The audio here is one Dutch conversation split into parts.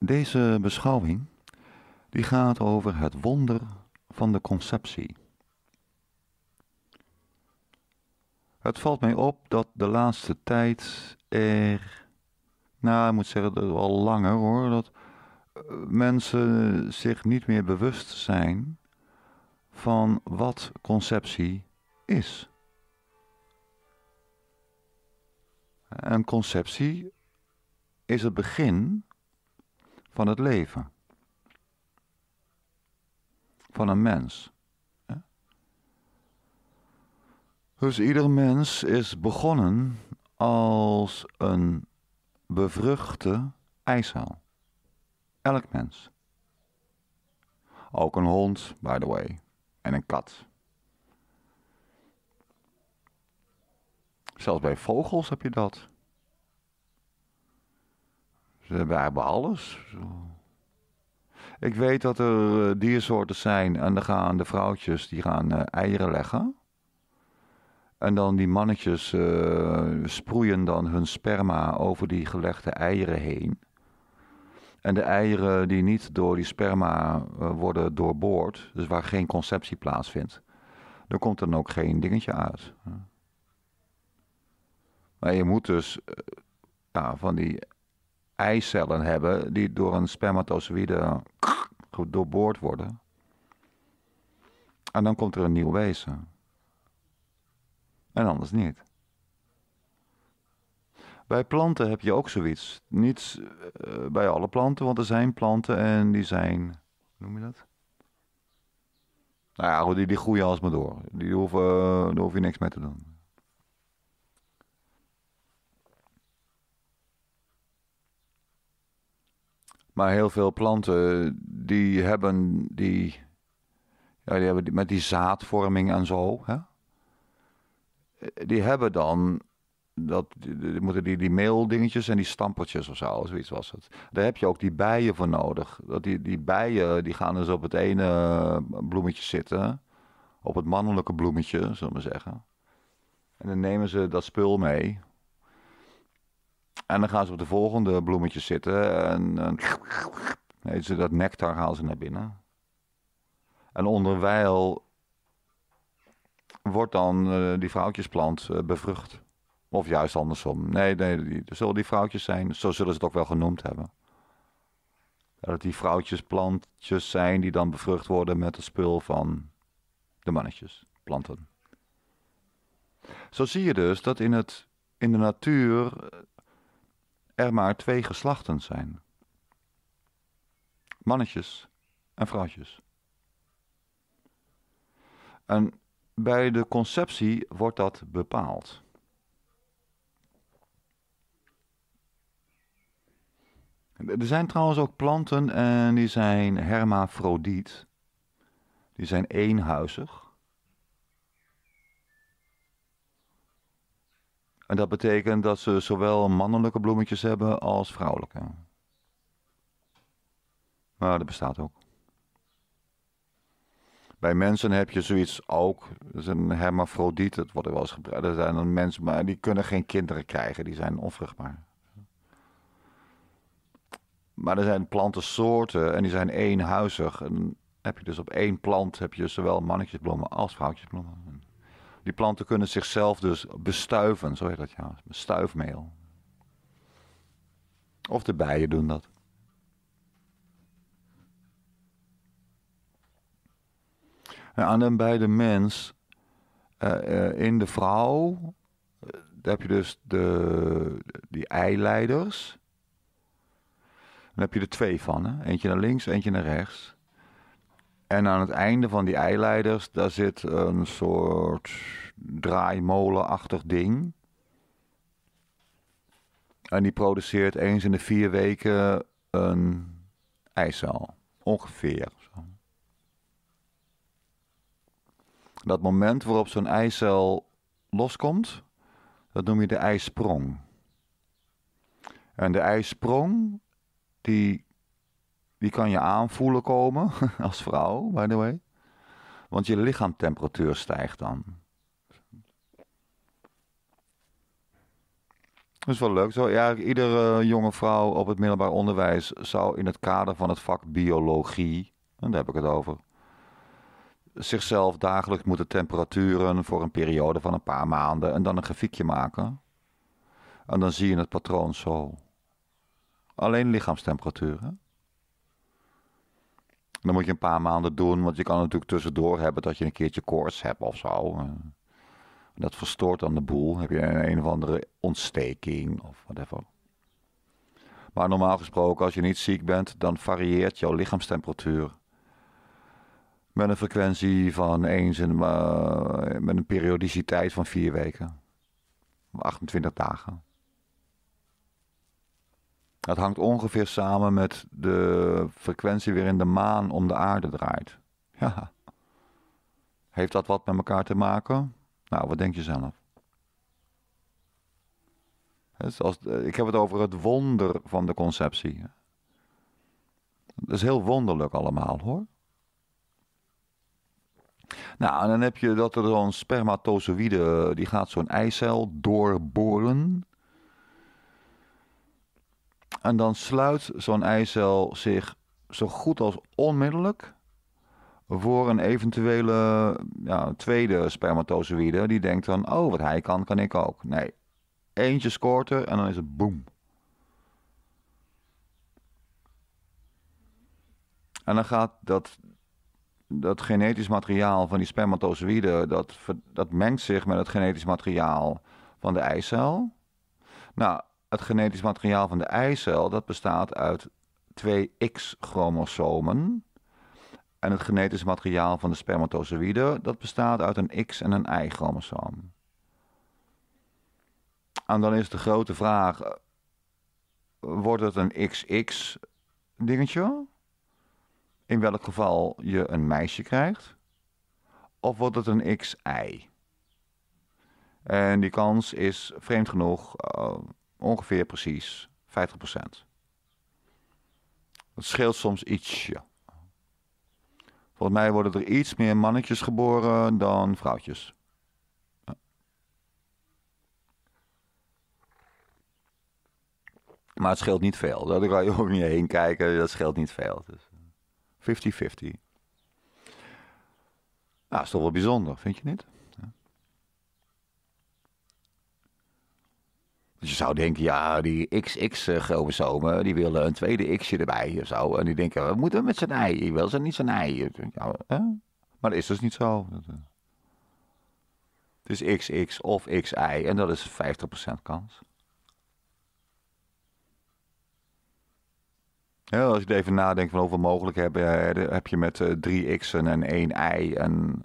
Deze beschouwing die gaat over het wonder van de conceptie. Het valt mij op dat de laatste tijd er, nou ik moet zeggen dat al langer hoor, dat eh, mensen zich niet meer bewust zijn van wat conceptie is. En conceptie is het begin van het leven. Van een mens. Dus ieder mens is begonnen als een bevruchte ijshaal. Elk mens. Ook een hond, by the way, en een kat. Zelfs bij vogels heb je dat. We hebben alles. Ik weet dat er eh, diersoorten zijn en dan gaan de vrouwtjes die gaan eh, eieren leggen. En dan die mannetjes uh, sproeien dan hun sperma over die gelegde eieren heen. En de eieren die niet door die sperma worden doorboord, dus waar geen conceptie plaatsvindt, dan komt dan ook geen dingetje uit. Maar je moet dus ja, van die eicellen hebben die door een spermatozoïde eh, doorboord worden. En dan komt er een nieuw wezen. En anders niet. Bij planten heb je ook zoiets. Niet eh, bij alle planten, want er zijn planten en die zijn. Hoe noem je dat? Nou ja, die, die groeien alsmaar door. Die hoeven, eh, daar hoef je niks mee te doen. Maar heel veel planten die hebben die, ja, die hebben die, met die zaadvorming en zo. Hè? Die hebben dan dat die, moeten die, die meeldingetjes en die stampertjes of zo, zoiets was het. Daar heb je ook die bijen voor nodig. Dat die, die bijen die gaan dus op het ene eh, bloemetje zitten, op het mannelijke bloemetje, zullen we zeggen. En dan nemen ze dat spul mee, en dan gaan ze op de volgende bloemetjes zitten en, en ze dat nectar halen ze naar binnen. En onderwijl wordt dan eh, die vrouwtjesplant eh, bevrucht. Of juist andersom. Nee, nee, die, zullen die vrouwtjes zijn, zo zullen ze het ook wel genoemd hebben. Dat die vrouwtjesplantjes zijn die dan bevrucht worden met het spul van de mannetjesplanten. Zo zie je dus dat in, het, in de natuur eh, er maar twee geslachten zijn: mannetjes en vrouwtjes. En bij de conceptie wordt dat bepaald. Er zijn trouwens ook planten en die zijn hermafrodiet. Die zijn eenhuizig. En dat betekent dat ze zowel mannelijke bloemetjes hebben als vrouwelijke. Maar dat bestaat ook. Bij mensen heb je zoiets ook. Dat is een hermafrodiet, dat wordt er wel eens gebruikt. Er zijn dan mensen, maar die kunnen geen kinderen krijgen, die zijn onvruchtbaar. Maar er zijn plantensoorten en die zijn eenhuizig. En heb je dus op één plant heb je zowel mannetjesbloemen als vrouwtjesbloemen. Die planten kunnen zichzelf dus bestuiven, zo heet dat ja, stuifmeel. Of de bijen doen dat. En dan bij de mens, eh, eh, in de vrouw, eh, heb je dus de, die eileiders. Dan heb je er twee van, hè? eentje naar links, eentje naar rechts. En aan het einde van die eileiders, daar zit een soort draaimolenachtig ding. En die produceert eens in de vier weken een ijscel Ongeveer. Dat moment waarop zo'n ijscel loskomt, dat noem je de ijsprong. En de ijsprong, die wie kan je aanvoelen komen, als vrouw, by the way. Want je lichaamtemperatuur stijgt dan. Dat is wel leuk. Zo, ja, iedere eh, jonge vrouw op het middelbaar onderwijs zou in het kader van het vak biologie, en daar heb ik het over, zichzelf dagelijks moeten temperaturen voor een periode van een paar maanden en dan een grafiekje maken. En dan zie je het patroon zo. Alleen lichaamstemperatuur. Hè? Dan moet je een paar maanden doen, want je kan natuurlijk tussendoor hebben dat je een keertje koorts hebt of zo. Eh, dat verstoort dan de boel. Heb je een, of andere ontsteking of whatever. Maar normaal gesproken, als je niet ziek bent, dan varieert jouw lichaamstemperatuur. Met een frequentie van eens in, eh, met een periodiciteit van vier weken. 28 dagen. Dat hangt ongeveer samen met de frequentie waarin de maan om de aarde draait. Ja. Heeft dat wat met elkaar te maken? Nou, wat denk je zelf? Eh, ik heb het over het wonder van de conceptie. Dat is heel wonderlijk allemaal hoor. Nou, en dan heb je dat er zo'n spermatozoïde, eh, die gaat zo'n eicel doorboren. En dan sluit zo'n eicel zich zo goed als onmiddellijk voor een eventuele ja, tweede spermatozoïde. Die denkt dan, oh, wat hij kan, kan ik ook. Nee, eentje scoort er en dan is het boem. En dan gaat dat, dat genetisch materiaal van die spermatozoïde, dat, dat mengt zich met het genetisch materiaal van de eicel. Nou, het genetisch materiaal van de eicel dat bestaat uit twee X-chromosomen. En het genetisch materiaal van de spermatozoïde dat bestaat uit een X- en een Y-chromosoom. En dan is de grote vraag: wordt het een XX-dingetje? In welk geval je een meisje krijgt? Of wordt het een XY? En die kans is vreemd genoeg eh, ongeveer precies 50%. Dat scheelt soms iets. Volgens mij worden er iets meer mannetjes geboren dan vrouwtjes. Maar het scheelt niet veel. Daar kan je ook niet heen kijken. Dat scheelt niet veel. 50-50. Dus, eh, nou, is toch wel bijzonder, vind je niet? Dus je zou denken, ja, die XX-chromosomen, eh, die willen een tweede Xje erbij of zo. En die denken, wat moeten we met zijn ei? wil ze niet zijn ei. Eh? Maar dat is dus niet zo. Eh, het is XX of XI en dat is 50% kans. Ja, als je even nadenkt van hoeveel mogelijk heb, heb je met drie X'en en één Y en...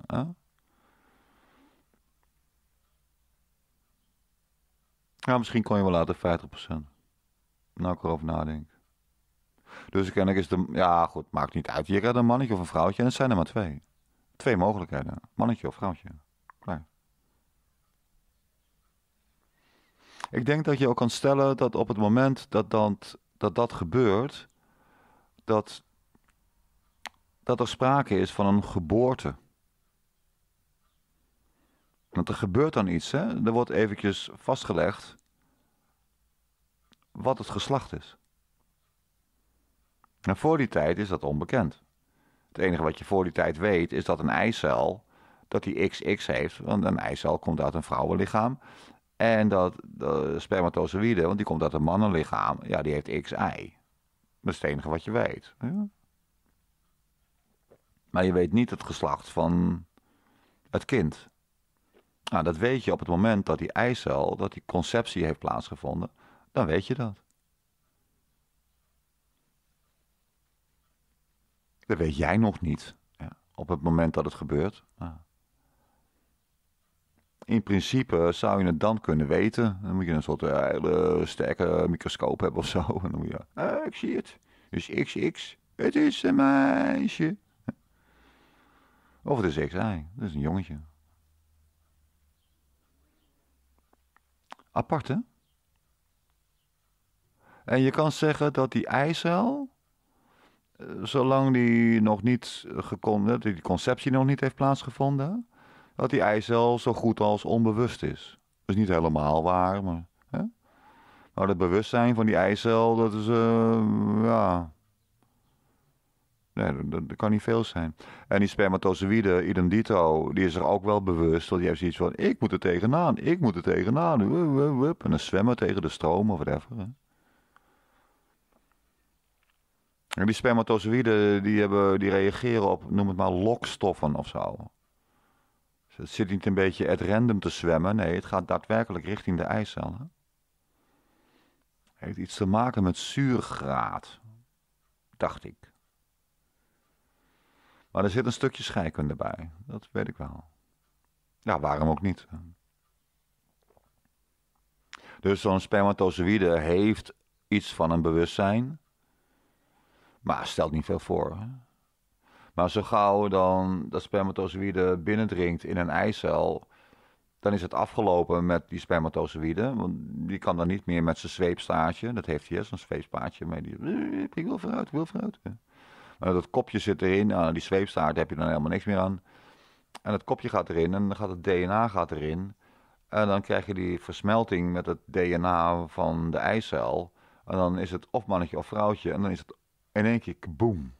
Ja, nou, misschien kon je wel later 50%. Nou, ik erover nadenk. Dus kennelijk is de. Ja, goed, maakt niet uit. Je redt een mannetje of een vrouwtje en het zijn er maar twee. Twee mogelijkheden: mannetje of vrouwtje. Klaar. Ik denk dat je ook kan stellen dat op het moment dat dan, dat, dat gebeurt, dat, dat er sprake is van een geboorte. Want er gebeurt dan iets, hè? Er wordt eventjes vastgelegd wat het geslacht is. En nou, voor die tijd is dat onbekend. Het enige wat je voor die tijd weet is dat een eicel dat die XX heeft, want een eicel komt uit een vrouwenlichaam. En dat de spermatozoïde, want die komt uit een mannenlichaam, ja, die heeft XY. Dat is het enige wat je weet. Maar je weet niet het geslacht van het kind. Nou, dat weet je op het moment dat die eicel, dat die conceptie heeft plaatsgevonden dan weet je dat. Dat weet jij nog niet ja, op het moment dat het gebeurt. In principe zou je het dan kunnen weten. Dan moet je een soort eh, hele sterke microscoop hebben of zo. En dan moet je, eh, ik zie het. Dus XX, het is een meisje. Of het is XI, dat is een jongetje. Apart hè? En je kan zeggen dat die eicel, eh, zolang die nog niet eh, dat die conceptie nog niet heeft plaatsgevonden, dat die eicel zo goed als onbewust is. Dat is niet helemaal waar, maar. Hè? Maar het bewustzijn van die eicel, dat is. Eh, ja. Nee, dat, kan niet veel zijn. En die spermatozoïde, idem dito, die is er ook wel bewust. Want die heeft zoiets van: ik moet er tegenaan, ik moet er tegenaan. Wup, En dan zwemmen tegen de stroom of whatever. Hè? die spermatozoïden die, hebben, die reageren op, noem het maar, lokstoffen of zo. Dus het zit niet een beetje at random te zwemmen. Nee, het gaat daadwerkelijk richting de eicellen. Heeft iets te maken met zuurgraad, dacht ik. Maar er zit een stukje scheikunde bij, dat weet ik wel. Ja, nou, waarom ook niet? Dus zo'n spermatozoïde heeft iets van een bewustzijn. Maar stelt niet veel voor. Maar zo gauw dan dat spermatozoïde binnendringt in een eicel, dan is het afgelopen met die spermatozoïde. Want die kan dan niet meer met zijn zweepstaartje, dat heeft hij zo'n een zweepstaartje, maar die, ik wil vooruit, ik wil vooruit. Maar dat kopje zit erin, nou, die zweepstaart heb je dan helemaal niks meer aan. En het kopje gaat erin en dan gaat het DNA gaat erin. En dan krijg je die versmelting met het DNA van de eicel. En dan is het of mannetje of vrouwtje. En dan is het in één keer boem.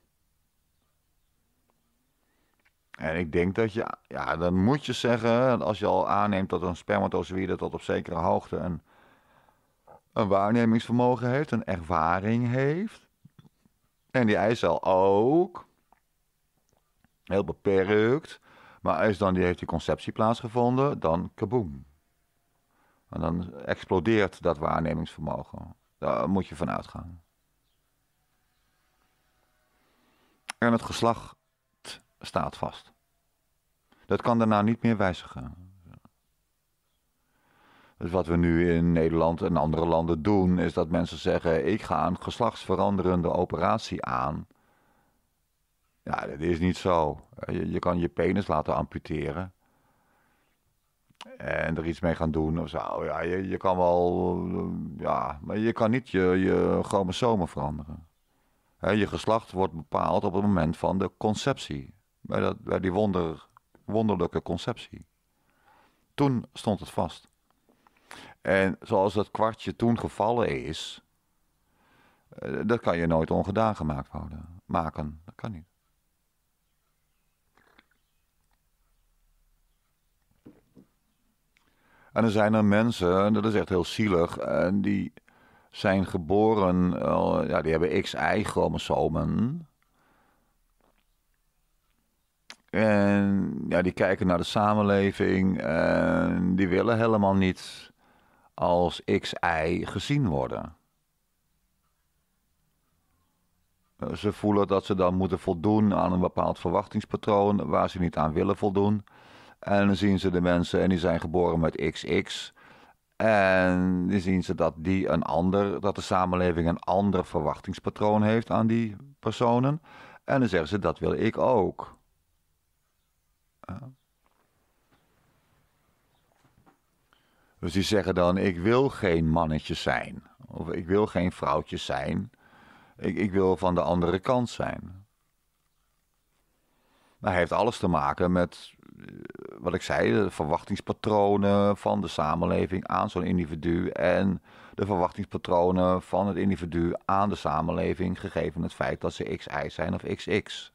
En ik denk dat je, ja, dan moet je zeggen, als je al aanneemt dat een spermatozoïde tot op zekere hoogte een, een waarnemingsvermogen heeft, een ervaring heeft. En die eicel ook. Heel beperkt. Maar als dan die heeft die conceptie plaatsgevonden, dan kaboom. En dan explodeert dat waarnemingsvermogen. Daar moet je van uitgaan. en het geslacht staat vast. Dat kan daarna niet meer wijzigen. Dus wat we nu in Nederland en andere landen doen, is dat mensen zeggen: ik ga een geslachtsveranderende operatie aan. Ja, dat is niet zo. Je, kan je penis laten amputeren. En er iets mee gaan doen of zo. Ja, je, je kan wel. Ja, maar je kan niet je, je chromosomen veranderen je geslacht wordt bepaald op het moment van de conceptie. Bij, dat, bij die wonder, wonderlijke conceptie. Toen stond het vast. En zoals dat kwartje toen gevallen is, eh, dat kan je nooit ongedaan gemaakt worden. Maken, dat kan niet. En er zijn er mensen, dat is echt heel zielig, en eh, die zijn geboren, eh, ja, die hebben xi chromosomen En ja, die kijken naar de samenleving en die willen helemaal niet als XY gezien worden. Ze voelen dat ze dan moeten voldoen aan een bepaald verwachtingspatroon waar ze niet aan willen voldoen. En dan zien ze de mensen en die zijn geboren met XX. En nu zien ze dat, die een ander, dat de samenleving een ander verwachtingspatroon heeft aan die personen. En dan zeggen ze, dat wil ik ook. Dus die zeggen dan, ik wil geen mannetje zijn. Of ik wil geen vrouwtje zijn. Ik, ik wil van de andere kant zijn. Maar hij heeft alles te maken met eh, wat ik zei, de verwachtingspatronen van de samenleving aan zo'n individu en de verwachtingspatronen van het individu aan de samenleving, gegeven het feit dat ze XI zijn of XX.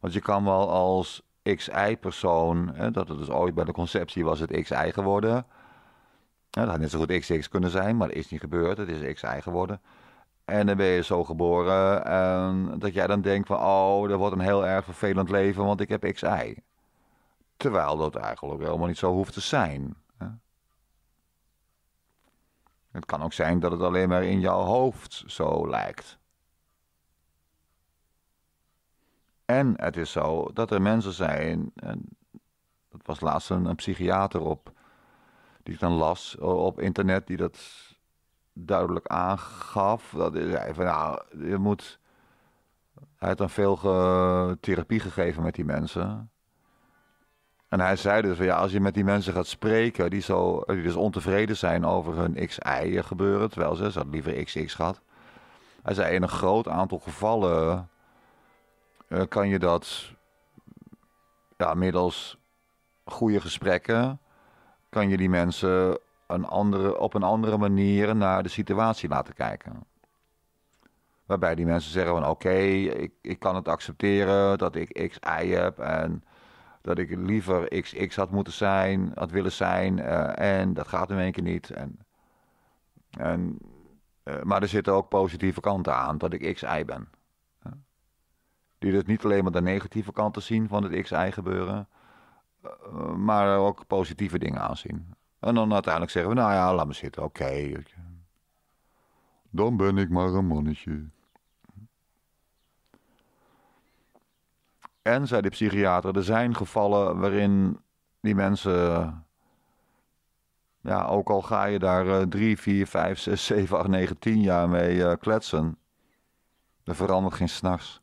Want je kan wel als XI-persoon, dat het dus ooit bij de conceptie was het XI geworden. dat had net zo goed XX kunnen zijn, maar dat is niet gebeurd, het is XI geworden. En dan ben je zo geboren. En ehm, dat jij dan denkt van, oh, dat wordt een heel erg vervelend leven, want ik heb XI. Terwijl dat eigenlijk helemaal niet zo hoeft te zijn. Het kan ook zijn dat het alleen maar in jouw hoofd zo lijkt. En het is zo dat er mensen zijn, en dat was laatst een, een psychiater op, die ik dan las op internet, die dat duidelijk aangaf. Dat hij van, nou, je moet... Hij had dan veel therapie gegeven met die mensen. En hij zei dus van ja, als je met die mensen gaat spreken, die, zo, die dus ontevreden zijn over hun XY gebeuren, terwijl ze, ze liever XX gehad. Hij zei in een groot aantal gevallen eh, kan je dat ja, middels goede gesprekken, kan je die mensen andere, op een andere manier naar de situatie laten kijken. Waarbij die mensen zeggen van oké, ik, ik kan het accepteren dat ik X, Y heb en dat ik liever XX had moeten zijn, had willen zijn eh, en dat gaat in één keer niet. En, en, eh, maar er zitten ook positieve kanten aan dat ik XY ben. die dus niet alleen maar de negatieve kanten zien van het XY gebeuren, eh, maar ook positieve dingen aanzien. En dan uiteindelijk zeggen we, nou ja, laat me zitten, oké. Okay. Dan ben ik maar een mannetje. En, zei de psychiater, er zijn gevallen waarin die mensen... Ja, ook al ga je daar 3, 4, 5, 6, 7, 8, 9, 10 jaar mee uh, kletsen... er verandert geen s'nachts.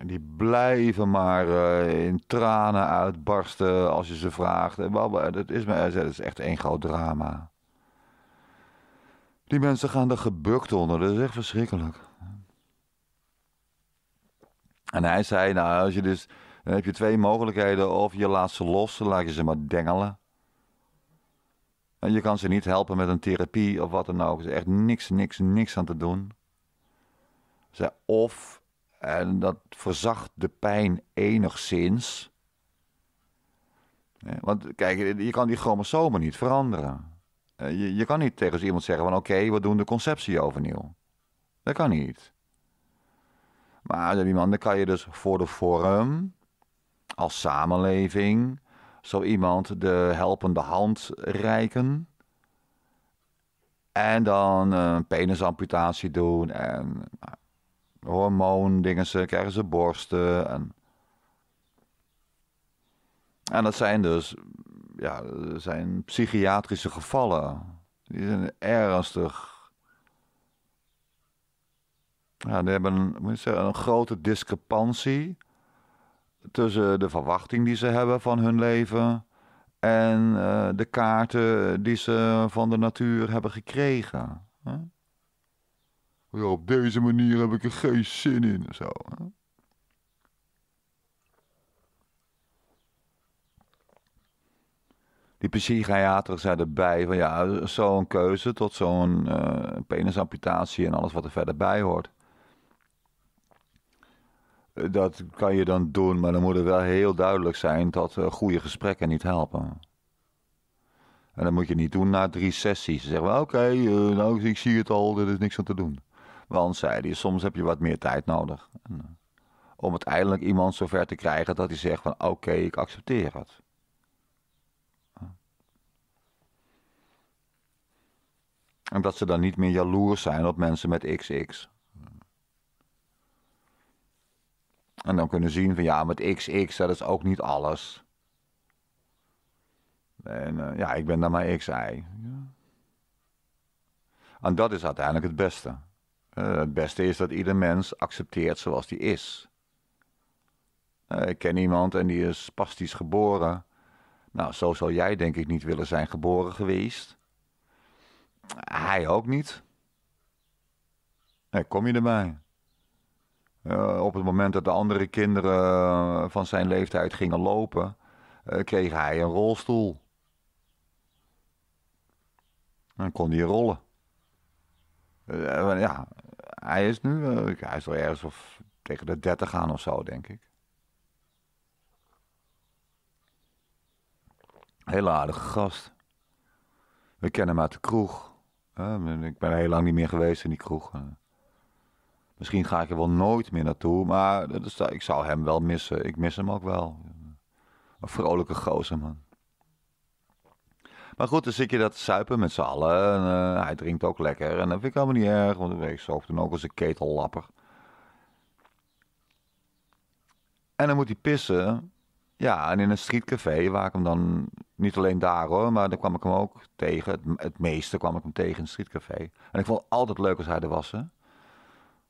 En die blijven maar eh, in tranen uitbarsten als je ze vraagt. Dat is, eh, is echt één groot drama. Die mensen gaan er gebukt onder. Dat is echt verschrikkelijk. En hij zei, nou, als je dus, dan heb je twee mogelijkheden. Of je laat ze los, dan laat je ze maar dengelen. En je kan ze niet helpen met een therapie of wat dan ook. Er is echt niks, niks, niks aan te doen. Zij of en dat verzacht de pijn enigszins. Eh, want kijk, je kan die chromosomen niet veranderen. Eh, je, je kan niet tegen iemand zeggen van oké, okay, we doen de conceptie overnieuw. Dat kan niet. Maar die man, dan kan je dus voor de vorm, als samenleving, zo iemand de helpende hand reiken. En dan eh, een penisamputatie doen en nou, ze krijgen ze borsten. En, en dat zijn dus ja, zijn psychiatrische gevallen. Die zijn ernstig. Ja, die hebben een, moet zeggen, een grote discrepantie tussen de verwachting die ze hebben van hun leven en eh, de kaarten die ze van de natuur hebben gekregen. Huh? Ja, op deze manier heb ik er geen zin in. Zo. die psychiater zei erbij van ja, zo'n keuze tot zo'n eh, penisamputatie en alles wat er verder bij hoort. Dat kan je dan doen, maar dan moet het wel heel duidelijk zijn dat eh, goede gesprekken niet helpen. En dat moet je niet doen na drie sessies. Zeggen we, oké, eh, nou, ik zie het al, er is niks aan te doen. Want, zei hij, soms heb je wat meer tijd nodig. En, eh, om uiteindelijk iemand zover te krijgen dat hij zegt van oké, ik accepteer het. Eh. En dat ze dan niet meer jaloers zijn op mensen met XX. En dan kunnen zien van ja, met XX, dat is ook niet alles. En eh, ja, ik ben dan maar XI. Ja. En dat is uiteindelijk het beste. Eh, het beste is dat ieder mens accepteert zoals hij is. Eh, ik ken iemand en die is spastisch geboren. Nou, zo zou jij denk ik niet willen zijn geboren geweest. Hij ook niet. Nee, kom je erbij? Eh, op het moment dat de andere kinderen van zijn leeftijd gingen lopen, kreeg hij een rolstoel. Dan kon hij rollen. Eh, ja, hij is nu, hij is wel ergens of tegen de 30 aan of zo, denk ik. Hele aardige gast. We kennen hem uit de kroeg. ik ben heel lang niet meer geweest in die kroeg. Eh, misschien ga ik er wel nooit meer naartoe, maar ik zou hem wel missen. Ik mis hem ook wel. Een vrolijke gozer, man. Maar goed, dan zit je dat zuipen met z'n allen. En, eh, hij drinkt ook lekker. En dat vind ik allemaal niet erg, want ik zocht toen ook als een ketellapper. En dan moet hij pissen. Ja, en in een streetcafé waar ik hem dan, niet alleen daar hoor, maar daar kwam ik hem ook tegen. Het, meeste kwam ik hem tegen in een streetcafé. En ik vond het altijd leuk als hij er was. Hè?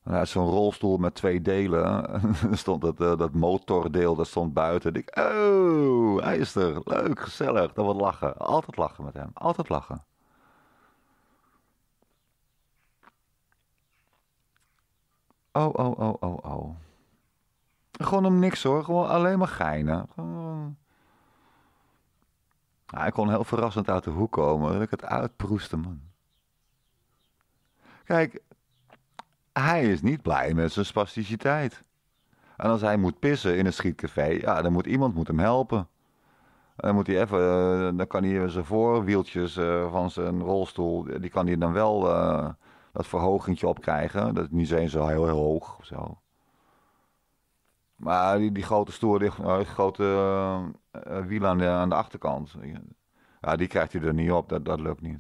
Nou, zo'n rolstoel met twee delen stond dat, eh, dat motordeel dat stond buiten. Ik, oh, hij is er. Leuk, gezellig. Dan wat lachen. Altijd lachen met hem. Altijd lachen. Oh, oh, oh, oh, oh. Gewoon om niks hoor. Gewoon alleen maar geinen. Gewoon... hij nou, kon heel verrassend uit de hoek komen. Dat ik het uitproeste, man. Kijk, hij is niet blij met zijn spasticiteit. En als hij moet pissen in een schietcafé, ja, dan moet iemand moet hem helpen. dan moet hij even, eh, dan kan hij zijn voorwieltjes eh, van zijn rolstoel, die kan hij dan wel uh, dat op opkrijgen. Dat is niet eens zo heel, heel hoog of zo. Maar die, die grote stoel, die grote wielen aan de, aan de achterkant, ja, die krijgt hij er niet op. Dat, dat lukt niet.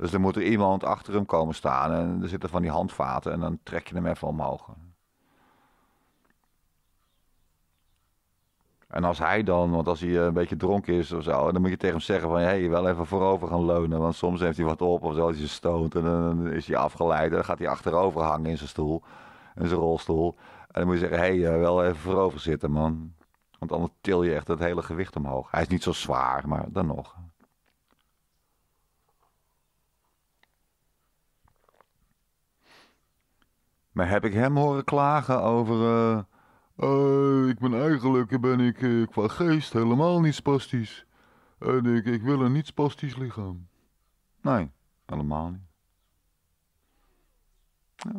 Dus dan moet er iemand achter hem komen staan en er zitten van die handvaten en dan trek je hem even omhoog. En als hij dan, want als hij eh, een beetje dronken is of zo, dan moet je tegen hem zeggen van, hé, hey, wel even voorover gaan leunen. Want soms heeft hij wat op of zo, als hij stoot en dan is hij afgeleid. En dan gaat hij achterover hangen in zijn stoel, in zijn rolstoel. En dan moet je zeggen, hé, hey, eh, wel even voorover zitten, man. Want anders til je echt het hele gewicht omhoog. Hij is niet zo zwaar, maar dan nog. Maar heb ik hem horen klagen over... Eh, eh, ik ben eigenlijk ben ik, eh, qua geest helemaal niet spastisch. En ik, ik wil een niet spastisch lichaam. Nee, helemaal niet.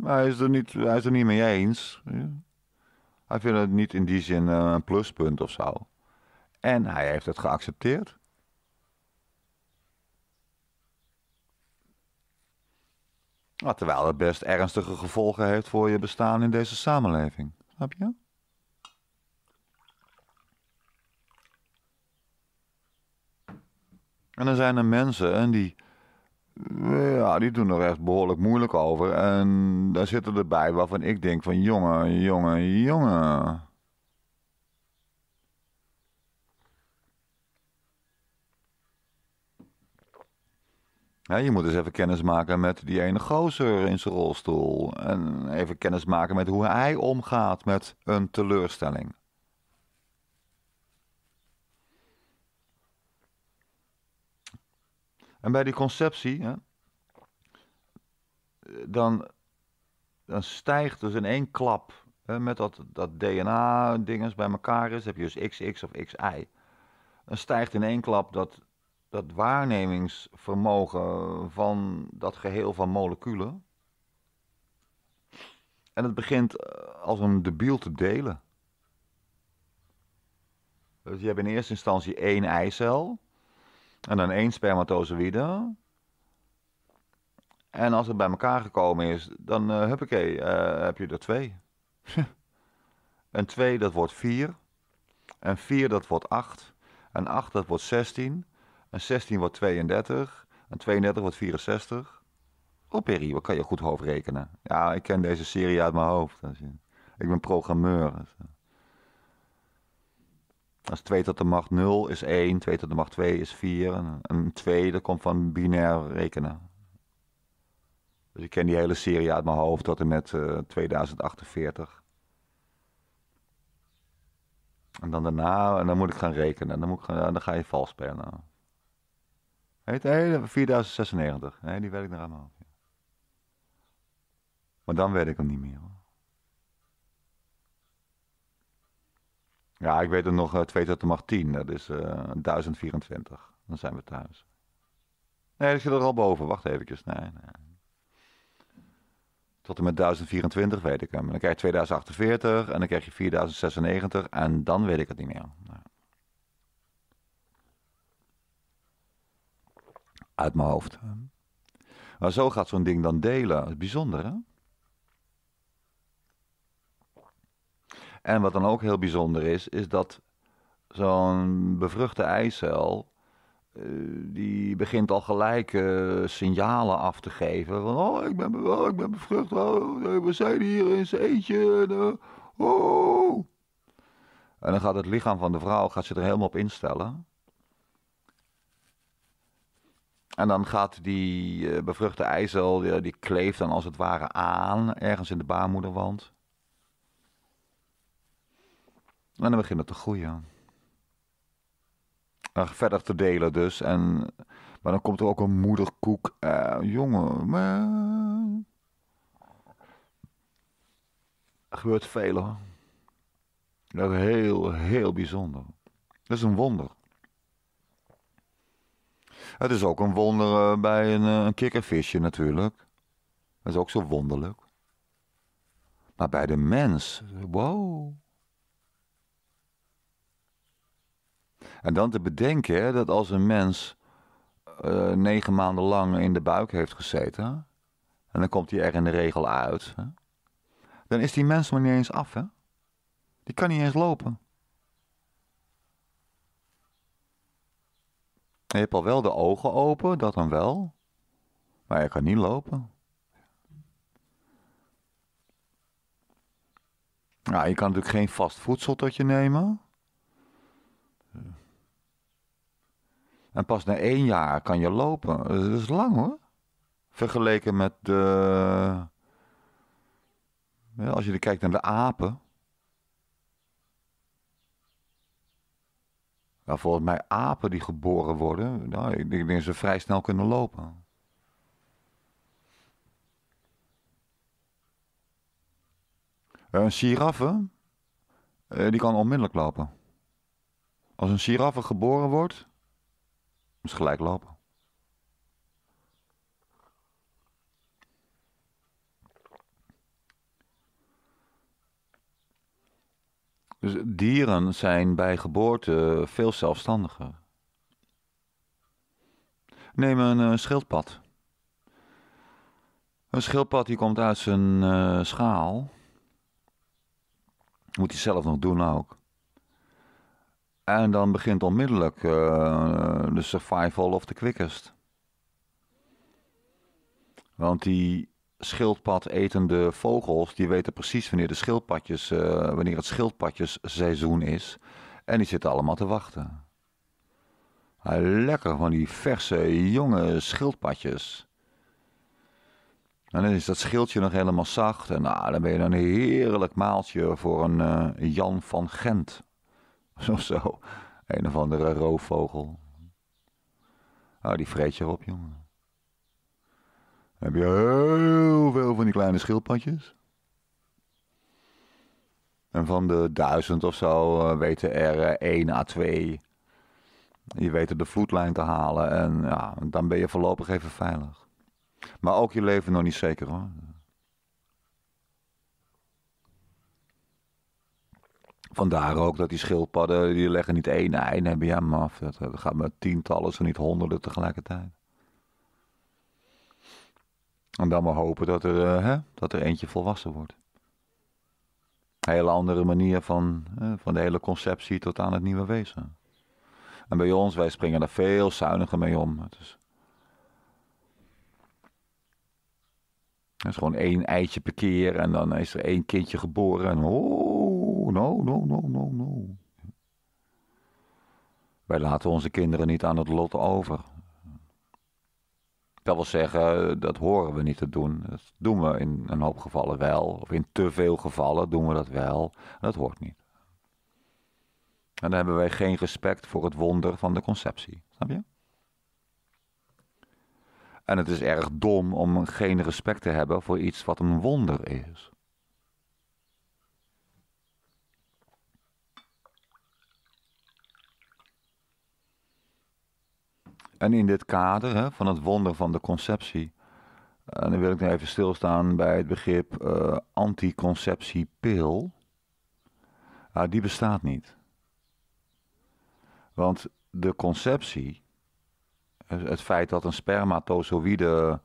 hij is er niet, hij is er niet mee eens. Hij vindt het niet in die zin een pluspunt of zo. En hij heeft het geaccepteerd. Maar nou, terwijl het best ernstige gevolgen heeft voor je bestaan in deze samenleving. Snap je? En dan zijn er mensen en die, ja, die doen er echt behoorlijk moeilijk over. En daar zitten erbij waarvan ik denk van jongen, jongen, jongen. je moet dus even kennis maken met die ene gozer in zijn rolstoel. En even kennis maken met hoe hij omgaat met een teleurstelling. En bij die conceptie, hè, dan, dan stijgt dus in één klap hè, met dat, dat DNA-dinges bij elkaar is, heb je dus XX of XY. Dan stijgt in één klap dat dat waarnemingsvermogen van dat geheel van moleculen. En het begint eh, als een debiel te delen. Dus je hebt in eerste instantie één eicel. En dan één spermatozoïde. En als het bij elkaar gekomen is, dan uh, huppakee, eh, heb je er twee. en twee, dat wordt vier. En vier, dat wordt acht. En acht, dat wordt zestien. Een 16 wordt 32. Een 32 wordt 64. Oh, Perry, wat kan je goed hoofd rekenen? Ja, ik ken deze serie uit mijn hoofd. ik ben programmeur. Eh, als 2 tot de macht 0 is 1, 2 tot de macht 2 is 4. Een 2, dat komt van binair rekenen. Dus ik ken die hele serie uit mijn hoofd tot en met 2048. Eh, en dan daarna, en dan moet ik gaan rekenen. Dan, moet ik, dan ga je vals spelen. Heet, nee, 4096. Nee, die weet ik nog allemaal. Maar dan weet ik hem niet meer. Ja, ik weet er nog 2 eh, tot de macht 10. Dat is 1024. Eh, dan zijn we thuis. Nee, dat zit er al boven. Wacht even, Nee, nee. Tot en met 1024 weet ik hem. dan krijg je 2048 en dan krijg je 4096 en dan weet ik het niet meer. ja. Uit mijn hoofd. Maar zo gaat zo'n ding dan delen. bijzonder, hè? En wat dan ook heel bijzonder is, is dat zo'n bevruchte eicel. Eh, die begint al gelijk eh, signalen af te geven. oh, ik ben, oh, ik ben bevrucht. Oh, eh, we zijn hier in zijn eentje. oh. En dan gaat het lichaam van de vrouw gaat ze er helemaal op instellen. En dan gaat die eh, bevruchte eicel, die, kleeft dan als het ware aan, ergens in de baarmoederwand. En dan begint het te groeien. En verder te delen dus. En, maar dan komt er ook een moederkoek. Eh, jongen, man. Er gebeurt veel hoor. Dat is heel, heel bijzonder. Dat is een wonder. Het is ook een wonder eh, bij eh, een, kikkervisje natuurlijk. Dat is ook zo wonderlijk. Maar bij de mens, wow. En dan te bedenken dat als een mens eh, negen maanden lang in de buik heeft gezeten, en dan komt hij er in de regel uit, hè, dan is die mens nog niet eens af, hè? Die kan niet eens lopen. Je hebt al wel de ogen open, dat dan wel. Maar je kan niet lopen. Nou, je kan natuurlijk geen vast voedsel tot je nemen. En pas na één jaar kan je lopen. Dat is lang hoor. Vergeleken met de. Als je kijkt naar de apen. Nou, volgens mij apen die geboren worden, nou, ik denk dat ze vrij snel kunnen lopen. Eh, een giraffe, eh, die kan onmiddellijk lopen. Als een giraffe geboren wordt, moet ze gelijk lopen. Dus dieren zijn bij geboorte veel zelfstandiger. Neem een eh, schildpad. Een schildpad die komt uit zijn eh, schaal. Moet hij zelf nog doen ook. En dan begint onmiddellijk eh, de survival of the quickest. Want die schildpad etende vogels, die weten precies wanneer, de schildpadjes, eh, wanneer het schildpadjesseizoen is. En die zitten allemaal te wachten. Ah, lekker van die verse, jonge schildpadjes. En dan is dat schildje nog helemaal zacht. En nou, dan ben je een heerlijk maaltje voor een eh, Jan van Gent. Of zo. Een of andere roofvogel. Nou, die vreet je erop, jongen heb je heel veel van die kleine schildpadjes. En van de duizend of zo eh, weten er 1 eh, à 2. Je weet er de voetlijn te halen en ja, dan ben je voorlopig even veilig. Maar ook je leven nog niet zeker hoor. Vandaar ook dat die schildpadden, die leggen niet één ei, hebben ja maar eh, dat gaat met tientallen, zo niet honderden tegelijkertijd. En dan maar hopen dat er, eh, hè, dat er eentje volwassen wordt. Een hele andere manier van, eh, van de hele conceptie tot aan het nieuwe wezen. En bij ons, wij springen er veel zuiniger mee om. Het is, het is gewoon één eitje per keer en dan is er één kindje geboren en oh, no, no, no, no, no. Wij laten onze kinderen niet aan het lot over. Dat wil zeggen, dat horen we niet te doen. Dat doen we in een hoop gevallen wel. Of in te veel gevallen doen we dat wel. En dat hoort niet. En dan hebben wij geen respect voor het wonder van de conceptie. Snap je? En het is erg dom om geen respect te hebben voor iets wat een wonder is. En in dit kader hè, van het wonder van de conceptie. En dan wil ik nu even stilstaan bij het begrip eh, anticonceptiepil. Ah, die bestaat niet. Want de conceptie, het feit dat een spermatozoïde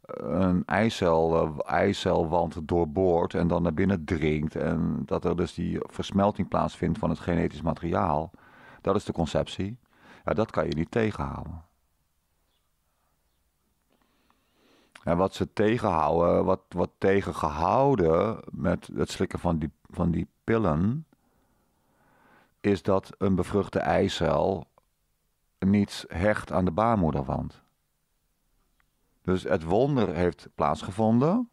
eh, een eicel, eh, eicelwand doorboort en dan naar binnen dringt. En dat er dus die versmelting plaatsvindt van het genetisch materiaal. Dat is de conceptie. Ja, dat kan je niet tegenhouden. En wat ze tegenhouden, wat, wat tegengehouden met het slikken van die, van die pillen, is dat een bevruchte eicel niet hecht aan de baarmoederwand. Dus het wonder heeft plaatsgevonden.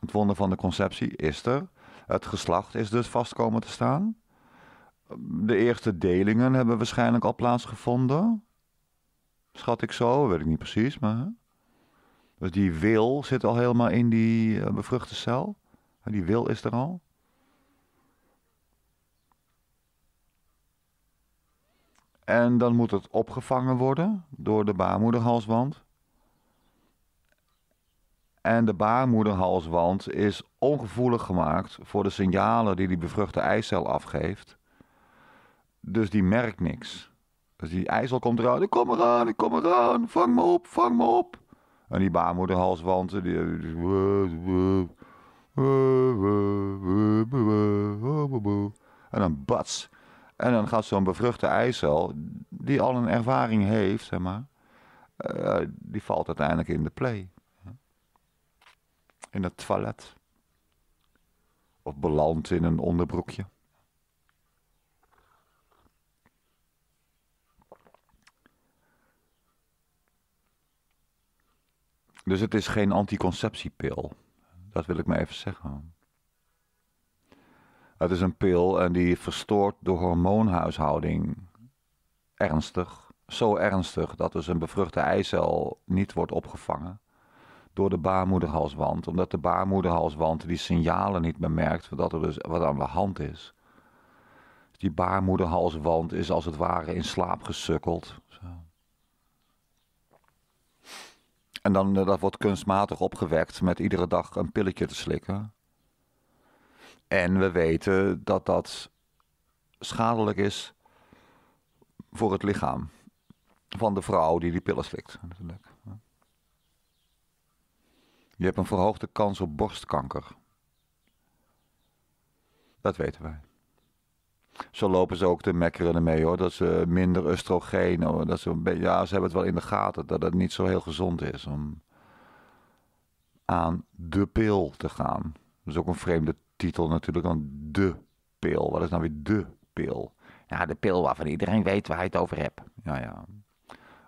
Het wonder van de conceptie is er. Het geslacht is dus vast komen te staan. De eerste delingen hebben waarschijnlijk al plaatsgevonden. Schat ik zo, weet ik niet precies, maar. Dus die wil zit al helemaal in die eh, bevruchte cel. Die wil is er al. En dan moet het opgevangen worden door de baarmoederhalswand. En de baarmoederhalswand is ongevoelig gemaakt voor de signalen die die bevruchte eicel afgeeft. Dus die merkt niks. Dus die eicel komt eruit ik kom eraan, ik kom eraan, vang me op, vang me op. En die baarmoederhalswanten, die, en dan bats. En dan gaat zo'n bevruchte eicel, die al een ervaring heeft, zeg maar, eh, die valt uiteindelijk in de play. In het toilet. Of belandt in een onderbroekje. Dus het is geen anticonceptiepil. Dat wil ik maar even zeggen. Het is een pil en die verstoort de hormoonhuishouding ernstig. Zo ernstig dat dus een bevruchte eicel niet wordt opgevangen door de baarmoederhalswand. Omdat de baarmoederhalswand die signalen niet bemerkt dat er dus wat aan de hand is. Die baarmoederhalswand is als het ware in slaap gesukkeld En dan, eh, dat wordt kunstmatig opgewekt met iedere dag een pilletje te slikken. En we weten dat dat schadelijk is voor het lichaam van de vrouw die die pillen slikt. Je hebt een verhoogde kans op borstkanker. Dat weten wij. Zo lopen ze ook te mekkeren ermee hoor. Dat ze minder oestrogeen. Dat ze, ja, ze hebben het wel in de gaten dat het niet zo heel gezond is om aan de pil te gaan. Dat is ook een vreemde titel natuurlijk. Want de pil. Wat is nou weer de pil? Ja, de pil waarvan iedereen weet waar hij het over hebt. Ja, ja.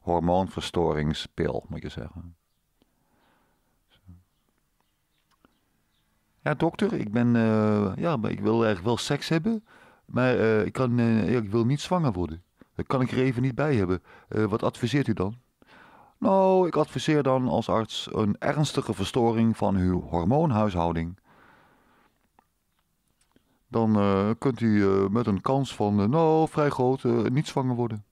Hormoonverstoringspil, moet je zeggen. Ja, dokter, ik ben. Uh, ja, ik wil echt wel seks hebben. Maar eh, ik, kan, eh, ik wil niet zwanger worden. Dat kan ik er even niet bij hebben. Eh, wat adviseert u dan? Nou, ik adviseer dan als arts een ernstige verstoring van uw hormoonhuishouding. Dan kunt u met een kans van, nou, vrij groot, niet zwanger worden.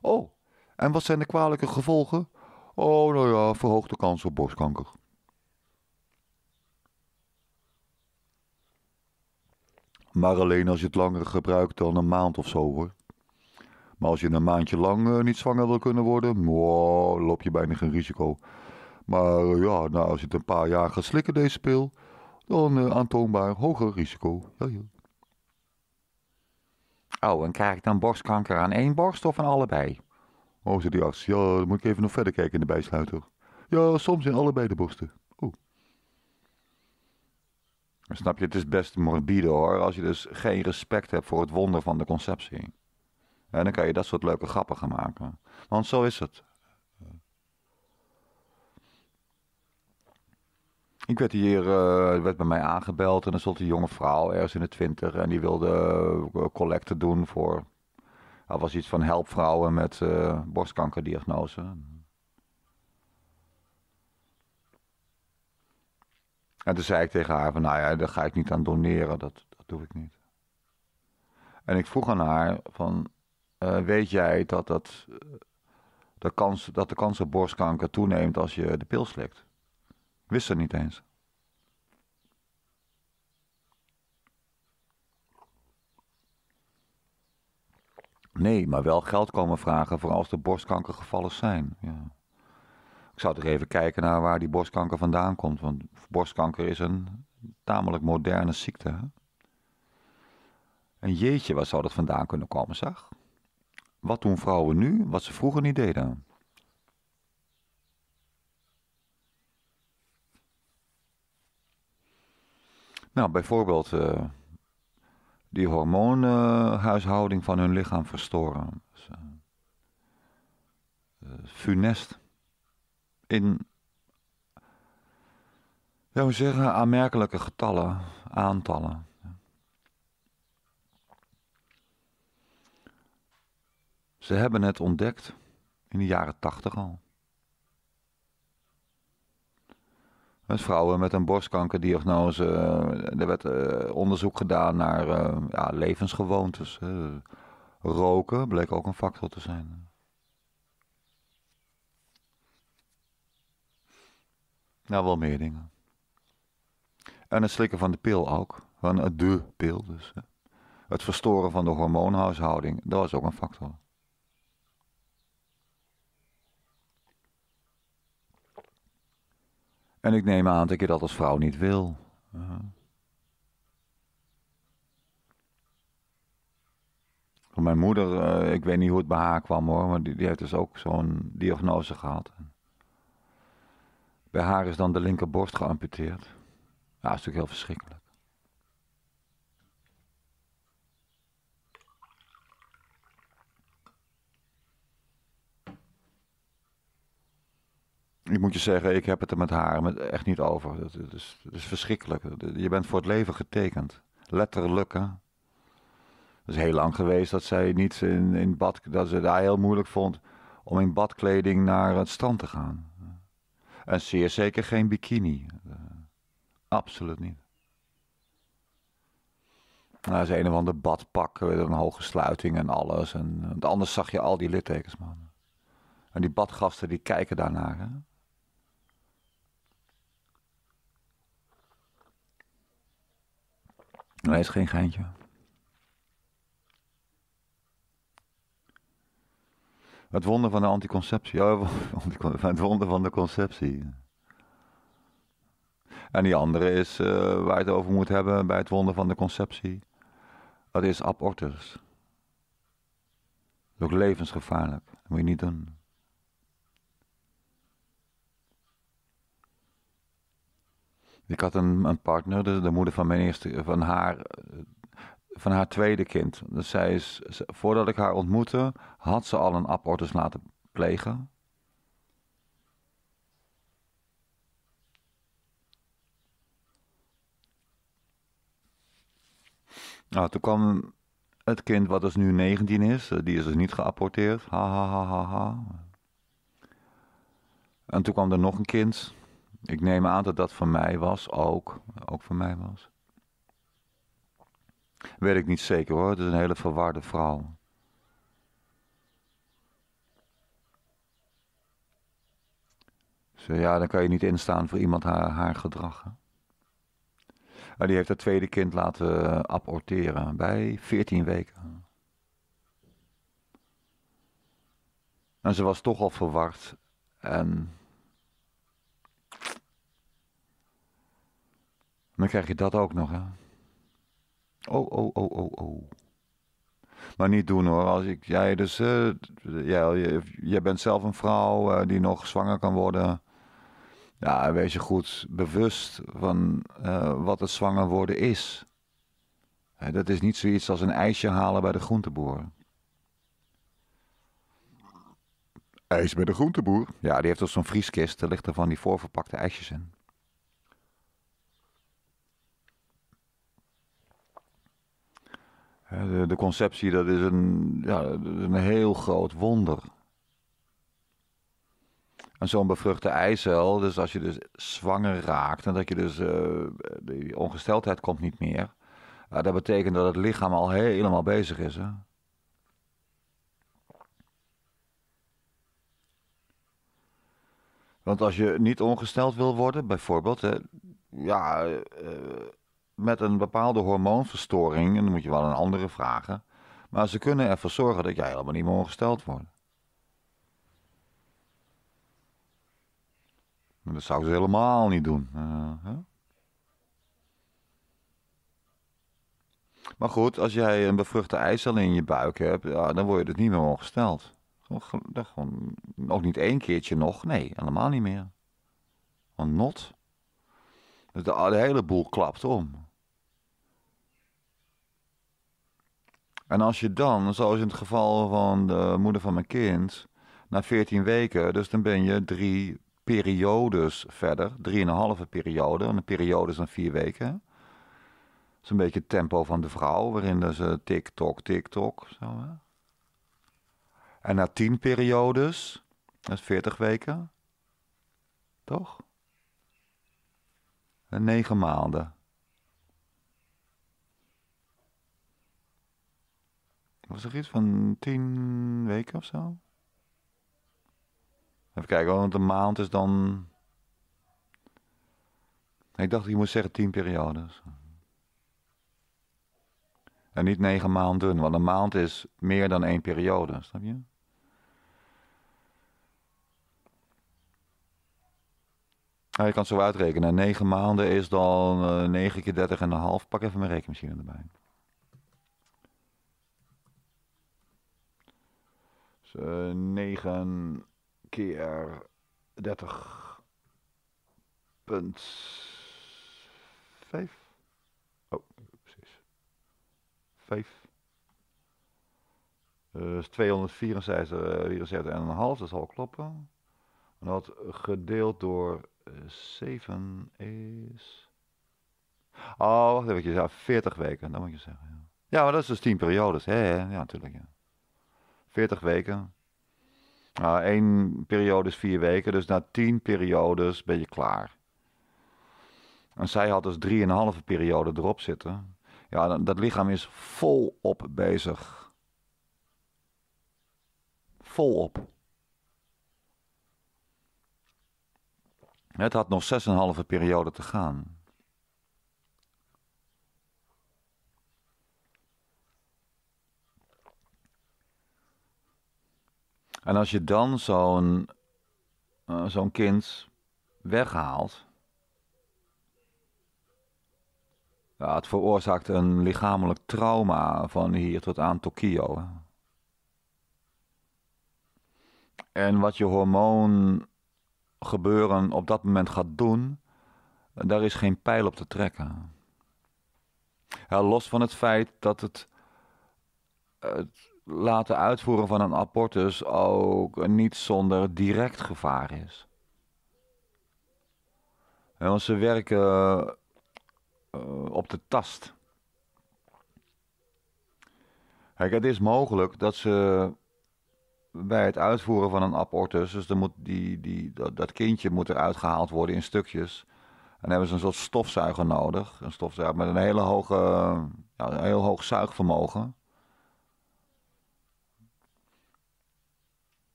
Oh, en wat zijn de kwalijke gevolgen? Oh, nou ja, verhoogde kans op borstkanker. Maar alleen als je het langer gebruikt dan een maand of zo hoor. Maar als je een maandje lang eh, niet zwanger wil kunnen worden, wow, loop je bijna geen risico. Maar eh, ja, nou, als je het een paar jaar gaat slikken, deze pil, dan uh, aantoonbaar hoger risico. Oh, en krijg ik dan borstkanker aan één borst of aan allebei? Oh, zit die arts. Ja, dan moet ik even nog verder kijken in de bijsluiter. Ja, soms in allebei de borsten. Snap je, het is best morbide hoor, als je dus geen respect hebt voor het wonder van de conceptie. En dan kan je dat soort leuke grappen gaan maken. Want zo is het. Ik werd hier, eh, werd bij mij aangebeld en er stond een jonge vrouw ergens in de twintig en die wilde eh, collecten doen voor, Hij was iets van helpvrouwen met uh, borstkankerdiagnose. En toen zei ik tegen haar van, nou ja, daar ga ik niet aan doneren, dat, dat doe ik niet. En ik vroeg aan haar van, eh, weet jij dat, dat, eh, de kans, dat de kans op borstkanker toeneemt als je de pil slikt? Wist ze niet eens. Nee, maar wel geld komen vragen voor als er borstkankergevallen zijn. Ja. Ik zou toch even kijken naar waar die borstkanker vandaan komt. Want borstkanker is een tamelijk moderne ziekte. Hè? En jeetje, waar zou dat vandaan kunnen komen, zeg? Wat doen vrouwen nu, wat ze vroeger niet deden? Nou, bijvoorbeeld eh, die hormoonhuishouding van hun lichaam verstoren. Dus, eh, eh, funest in, ja, we zeggen, aanmerkelijke getallen, aantallen. Ze hebben het ontdekt in de jaren tachtig al. Met vrouwen met een borstkankerdiagnose. Eh, er werd eh, onderzoek gedaan naar eh, ja, levensgewoontes. Roken bleek ook een factor te zijn. Nou, wel meer dingen. En het slikken van de pil ook. Van de pil dus. Het verstoren van de hormoonhuishouding, dat was ook een factor. En ik neem aan dat je dat als vrouw niet wil. Mijn moeder, eh, ik weet niet hoe het bij haar kwam hoor, maar die heeft dus ook zo'n diagnose gehad. Bij haar is dan de linkerborst geamputeerd. Ja, dat is natuurlijk heel verschrikkelijk. Ik moet je zeggen, ik heb het er met haar met echt niet over. Dat, is, is, verschrikkelijk. Je bent voor het leven getekend. Letterlijk, hè. Het is heel lang geweest dat zij niet in, in bad, dat ze daar heel moeilijk vond om in badkleding naar het strand te gaan. En zeer zeker geen bikini. Eh, absoluut niet. Nou, dat is een of ander badpak, een hoge sluiting en alles. En, want anders zag je al die littekens, man. En die badgasten die kijken daarnaar, hè? is geen geintje. Het wonder van de anticonceptie. Ja, oh, het wonder van de conceptie. En die andere is eh, waar je het over moet hebben bij het wonder van de conceptie. Dat is abortus. Dat is ook levensgevaarlijk. Dat moet je niet doen. Ik had een, een partner, de, de moeder van, mijn eerste, van haar eh, van haar tweede kind. Dus zij is, voordat ik haar ontmoette, had ze al een abortus laten plegen. Nou, toen kwam het kind wat dus nu 19 is, eh, die is dus niet geapporteerd. Ha, ha, ha, ha, ha. En toen kwam er nog een kind. Ik neem aan dat dat van mij was, ook. Ook van mij was. Weet ik niet zeker hoor, het is een hele verwarde vrouw. Zo, ja, dan kan je niet instaan voor iemand haar, haar gedrag. Hè? Ah, die heeft haar tweede kind laten eh, aborteren bij 14 weken. En ze was toch al verward. En dan krijg je dat ook nog, hè? Oh, oh, oh, oh, oh. Maar niet doen hoor. Als ik, jij, dus, jij, eh, jij bent zelf een vrouw eh, die nog zwanger kan worden. Ja, wees je goed bewust van eh, wat het zwanger worden is. dat is niet zoiets als een ijsje halen bij de groenteboer. Ijs bij de groenteboer? Ja, die heeft dus zo'n vrieskist. Er ligt er van die voorverpakte ijsjes in. De, de conceptie, dat is een, ja, een heel groot wonder. En zo'n bevruchte eicel, dus als je dus zwanger raakt en dat je dus, eh, die ongesteldheid komt niet meer. dat betekent dat het lichaam al helemaal bezig is. Hè? Want als je niet ongesteld wil worden, bijvoorbeeld, hè, ja, eh, met een bepaalde hormoonverstoring, en dan moet je wel een andere vragen. Maar ze kunnen ervoor zorgen dat jij helemaal niet meer ongesteld wordt. Dat zou ze helemaal niet doen. Eh, maar goed, als jij een bevruchte eicel in je buik hebt, dan word je dus niet meer ongesteld. Gewoon, ook niet één keertje nog, nee, helemaal niet meer. Want not. Dus de, de hele boel klapt om. En als je dan, zoals in het geval van de moeder van mijn kind, na 14 weken, dus dan ben je drie periodes verder, drieënhalve periode, en een periode is dan vier weken. Dat is een beetje het tempo van de vrouw, waarin ze dus, eh, tik-tok, tik-tok. En na tien periodes, dat is 40 weken, toch? En eh, negen maanden. was zoiets iets van tien weken of zo? Even kijken, want een maand is dan... Ik dacht, je moest zeggen tien periodes. En niet negen maanden, want een maand is meer dan één periode, snap je? Nou, je kan het zo uitrekenen. Negen maanden is dan eh, negen keer dertig en een half. Pak even mijn rekenmachine erbij. Dus eh, 9 keer 30 punt 5. Oh, precies. 5. Dus 264 en een half, dat zal kloppen. En dat gedeeld door 7 eh, is... Oh, wacht even, 40 weken, dat moet je zeggen. Ja, ja maar dat is dus 10 periodes. hè? ja, natuurlijk. Ja. 40 weken. Nou, één periode is vier weken, dus na tien periodes ben je klaar. En zij had dus drieënhalve periode erop zitten. Ja, dat lichaam is volop bezig. Volop. Het had nog 6,5 periode te gaan. En als je dan zo'n eh, zo'n kind weghaalt. Ja, het veroorzaakt een lichamelijk trauma van hier tot aan Tokio. En wat je hormoon gebeuren op dat moment gaat doen, daar is geen pijl op te trekken. los van het feit dat het, het laten uitvoeren van een apportus ook niet zonder direct gevaar is. En want ze werken eh, op de tast. Kijk, het is mogelijk dat ze bij het uitvoeren van een abortus, dus dan moet die, die, dat, kindje moet eruit gehaald worden in stukjes. En dan hebben ze een soort stofzuiger nodig. Een stofzuiger met een, hele hoge, ja, een heel hoog zuigvermogen.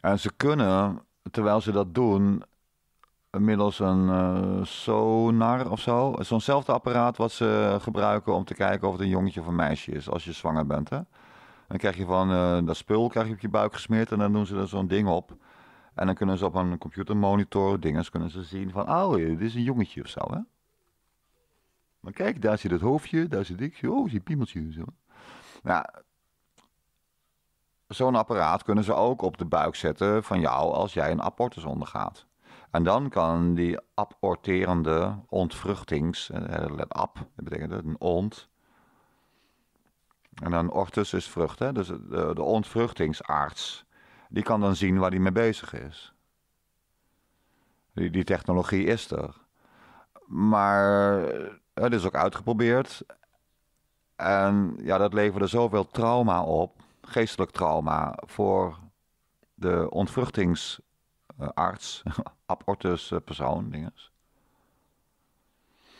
En ze kunnen, terwijl ze dat doen, middels een eh, sonar of zo. Zo'nzelfde apparaat wat ze gebruiken om te kijken of het een jongetje of een meisje is als je zwanger bent. Hè? Dan krijg je van eh, dat spul krijg je op je buik gesmeerd en dan doen ze er zo'n ding op. En dan kunnen ze op een computer computermonitor dingen kunnen ze zien van, oh, dit is een jongetje of zo. Hè? Maar kijk, daar zit het hoofdje, daar zit ik, oh, zie piemeltje. Zo. Nou, zo'n apparaat kunnen ze ook op de buik zetten van jou als jij een abortus ondergaat. En dan kan die aborterende ontvruchtings, eh, let ab, dat betekent een ont. En dan ortus is vrucht, hè? dus eh, de, de ontvruchtingsarts, die kan dan zien waar die mee bezig is. Die, die technologie is er. Maar eh, het is ook uitgeprobeerd. En ja, dat leverde zoveel trauma op geestelijk trauma voor de ontvruchtingsarts, abortus eh, persoon, dinges.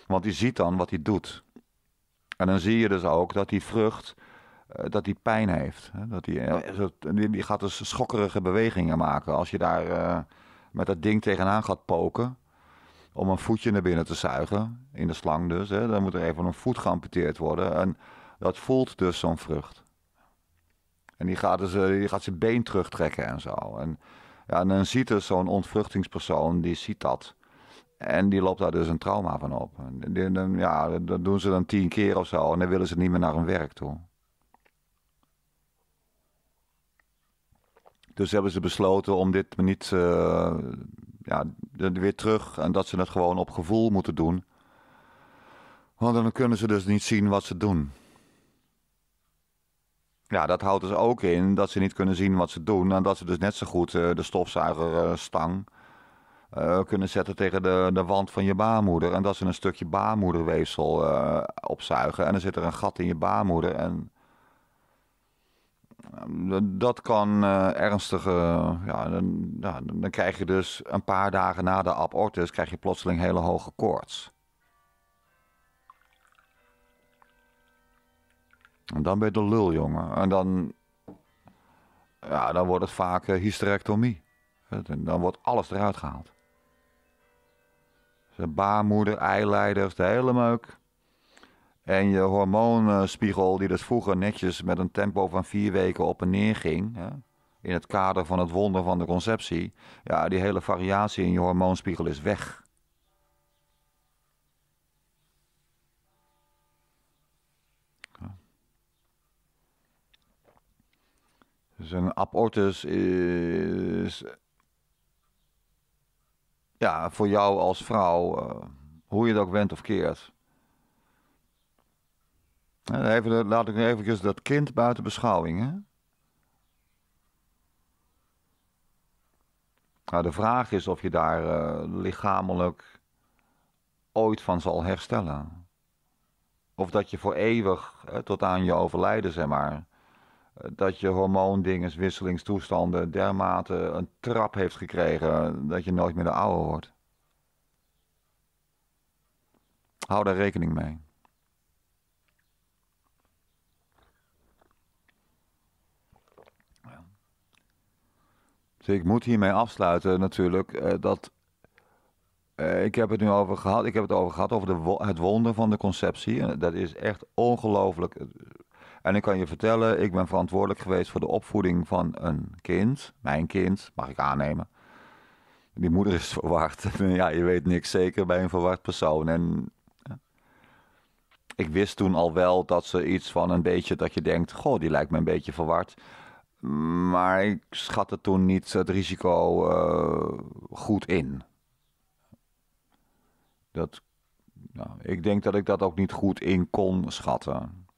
Want die ziet dan wat hij doet. En dan zie je dus ook dat die vrucht eh, dat die pijn heeft. Eh, oh dat die, die gaat dus schokkerige bewegingen maken. Als je daar met dat ding tegenaan gaat poken. om een voetje naar binnen te zuigen. in de slang dus. dan moet er even een voet geamputeerd worden. En dat voelt dus zo'n vrucht. En die gaat, ze, dus, eh, die gaat zijn been terugtrekken en zo. En, ja, en dan ziet er dus zo'n ontvruchtingspersoon die ziet dat. En die loopt daar dus een trauma van op. en ja, dat doen ze dan tien keer of zo. En dan willen ze niet meer naar hun werk toe. Dus hebben ze besloten om dit niet eh, ja, weer terug. En dat ze het gewoon op gevoel moeten doen. Want dan kunnen ze dus niet zien wat ze doen. Ja, dat houdt dus ook in dat ze niet kunnen zien wat ze doen. En dat ze dus net zo goed eh, de stofzuigerstang eh, eh, kunnen zetten tegen de, de wand van je baarmoeder. En dat ze een stukje baarmoederweefsel opzuigen. En dan zit er een gat in je baarmoeder. En ehm, dat kan ernstige. Ja dan, dan, krijg je dus een paar dagen na de abortus. krijg je plotseling hele hoge koorts. En dan ben je de lul, jongen. En dan, ja, dan wordt het vaak eh, hysterectomie. Dan wordt alles eruit gehaald. Dus de baarmoeder, eileiders, de hele meuk. En je hormoonspiegel, die dus vroeger netjes met een tempo van vier weken op en neer ging. in het kader van het wonder van de conceptie. Ja, die hele variatie in je hormoonspiegel is weg. Zijn abortus is. Ja, voor jou als vrouw, eh, hoe je dat ook went of keert. even, laat ik even dat kind buiten beschouwing. Hè? Nou, de vraag is of je daar eh, lichamelijk ooit van zal herstellen. Of dat je voor eeuwig, eh, tot aan je overlijden, zeg maar dat je hormoondinges, wisselingstoestanden dermate een trap heeft gekregen dat je nooit meer de oude wordt. Hou daar rekening mee. Dus ik moet hiermee afsluiten natuurlijk eh, dat eh, ik heb het nu over gehad. Ik heb het over gehad over de, het wonder van de conceptie. Dat is echt ongelooflijk. Eh, en ik kan je vertellen, ik ben verantwoordelijk geweest voor de opvoeding van een kind. Mijn kind, mag ik aannemen. Die moeder is verward. ja, je weet niks zeker bij een verward persoon. En ik wist toen al wel dat ze iets van een beetje dat je denkt: Goh, die lijkt me een beetje verward. Maar ik schatte toen niet het risico eh, goed in. Dat, nou, ik denk dat ik dat ook niet goed in kon schatten.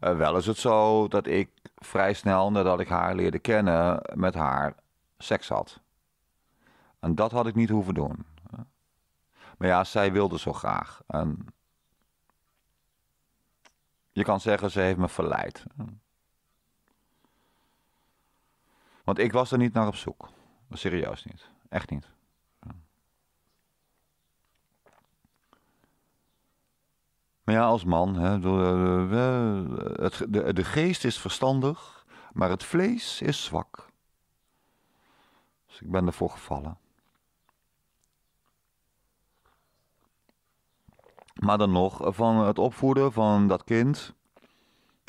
Eh, wel is het zo dat ik vrij snel nadat ik haar leerde kennen, met haar seks had. En dat had ik niet hoeven doen. Maar ja, zij wilde zo graag. En je kan zeggen, ze heeft me verleid. Want ik was er niet naar op zoek. Serieus niet. Echt niet. Maar ja, als man, hè, eh, eh, eh, het, de, de geest is verstandig, maar het vlees is zwak. Dus ik ben ervoor gevallen. Maar dan nog, van het opvoeden van dat kind,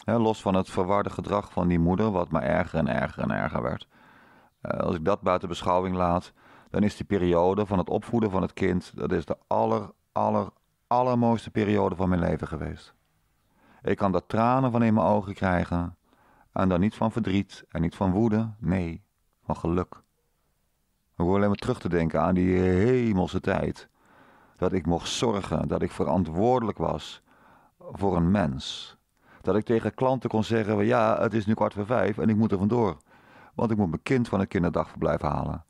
hè, los van het verwarde gedrag van die moeder, wat maar erger en erger en erger werd. als ik dat buiten beschouwing laat, dan is die periode van het opvoeden van het kind, dat is de aller, aller, allermooiste periode van mijn leven geweest. Ik kan daar tranen van in mijn ogen krijgen. En dan niet van verdriet en niet van woede, nee, van geluk. Ik wil alleen maar terug te denken aan die hemelse tijd. Dat ik mocht zorgen, dat ik verantwoordelijk was voor een mens. Dat ik tegen klanten kon zeggen: ja, het is nu kwart voor vijf en ik moet er vandoor. Want ik moet mijn kind van het kinderdagverblijf halen.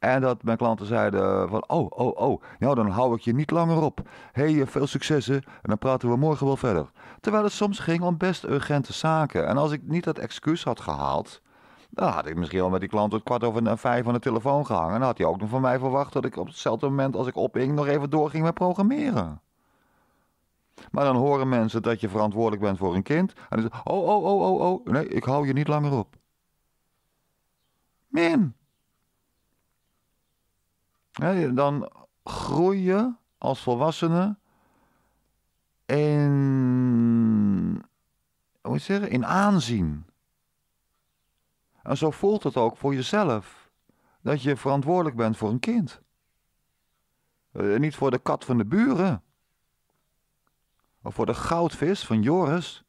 En dat mijn klanten zeiden van, oh, oh, oh, nou dan hou ik je niet langer op. hey, eh, veel successen en dan praten we morgen wel verder. Terwijl het soms ging om best urgente zaken. En als ik niet dat excuus had gehaald, dan had ik misschien wel met die klant tot kwart over vijf aan de telefoon gehangen. En dan had hij ook nog van mij verwacht dat ik op hetzelfde moment als ik oping nog even doorging met programmeren. Maar dan horen mensen dat je verantwoordelijk bent voor een kind. En dan oh, oh, oh, oh, oh, nee, ik hou je niet langer op. Min dan groei je als volwassene in, hoe ik zeggen, in aanzien. En zo voelt het ook voor jezelf. Dat je verantwoordelijk bent voor een kind. Eh, niet voor de kat van de buren. Of voor de goudvis van Joris.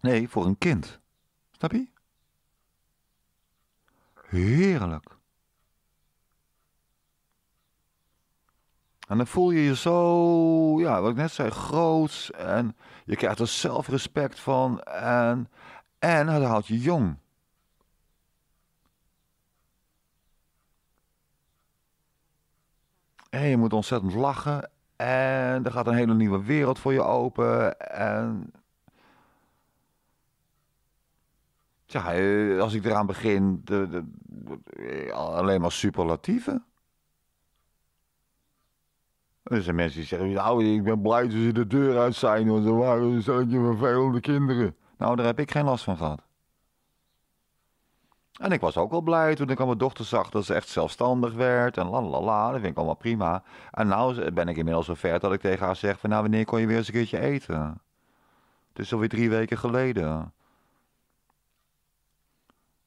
Nee, voor een kind. Snap je? Heerlijk. En dan voel je je zo, ja, wat ik net zei, groots. En je krijgt er zelfrespect van. En, en het houdt je jong. En je moet ontzettend lachen. En er gaat een hele nieuwe wereld voor je open. En. Ja, eh, als ik eraan begin, de, de, eh, alleen maar superlatieven. Er zijn mensen die zeggen, nou, ik ben blij dat ze de deur uit zijn, want er waren een stelletje vervelende kinderen. Nou, daar heb ik geen last van gehad. En ik was ook wel blij toen ik aan mijn dochter zag dat ze echt zelfstandig werd en la la la, dat vind ik allemaal prima. En nou ben ik inmiddels zo ver dat ik tegen haar zeg van nou, wanneer kon je weer eens een keertje eten? Het is alweer drie weken geleden.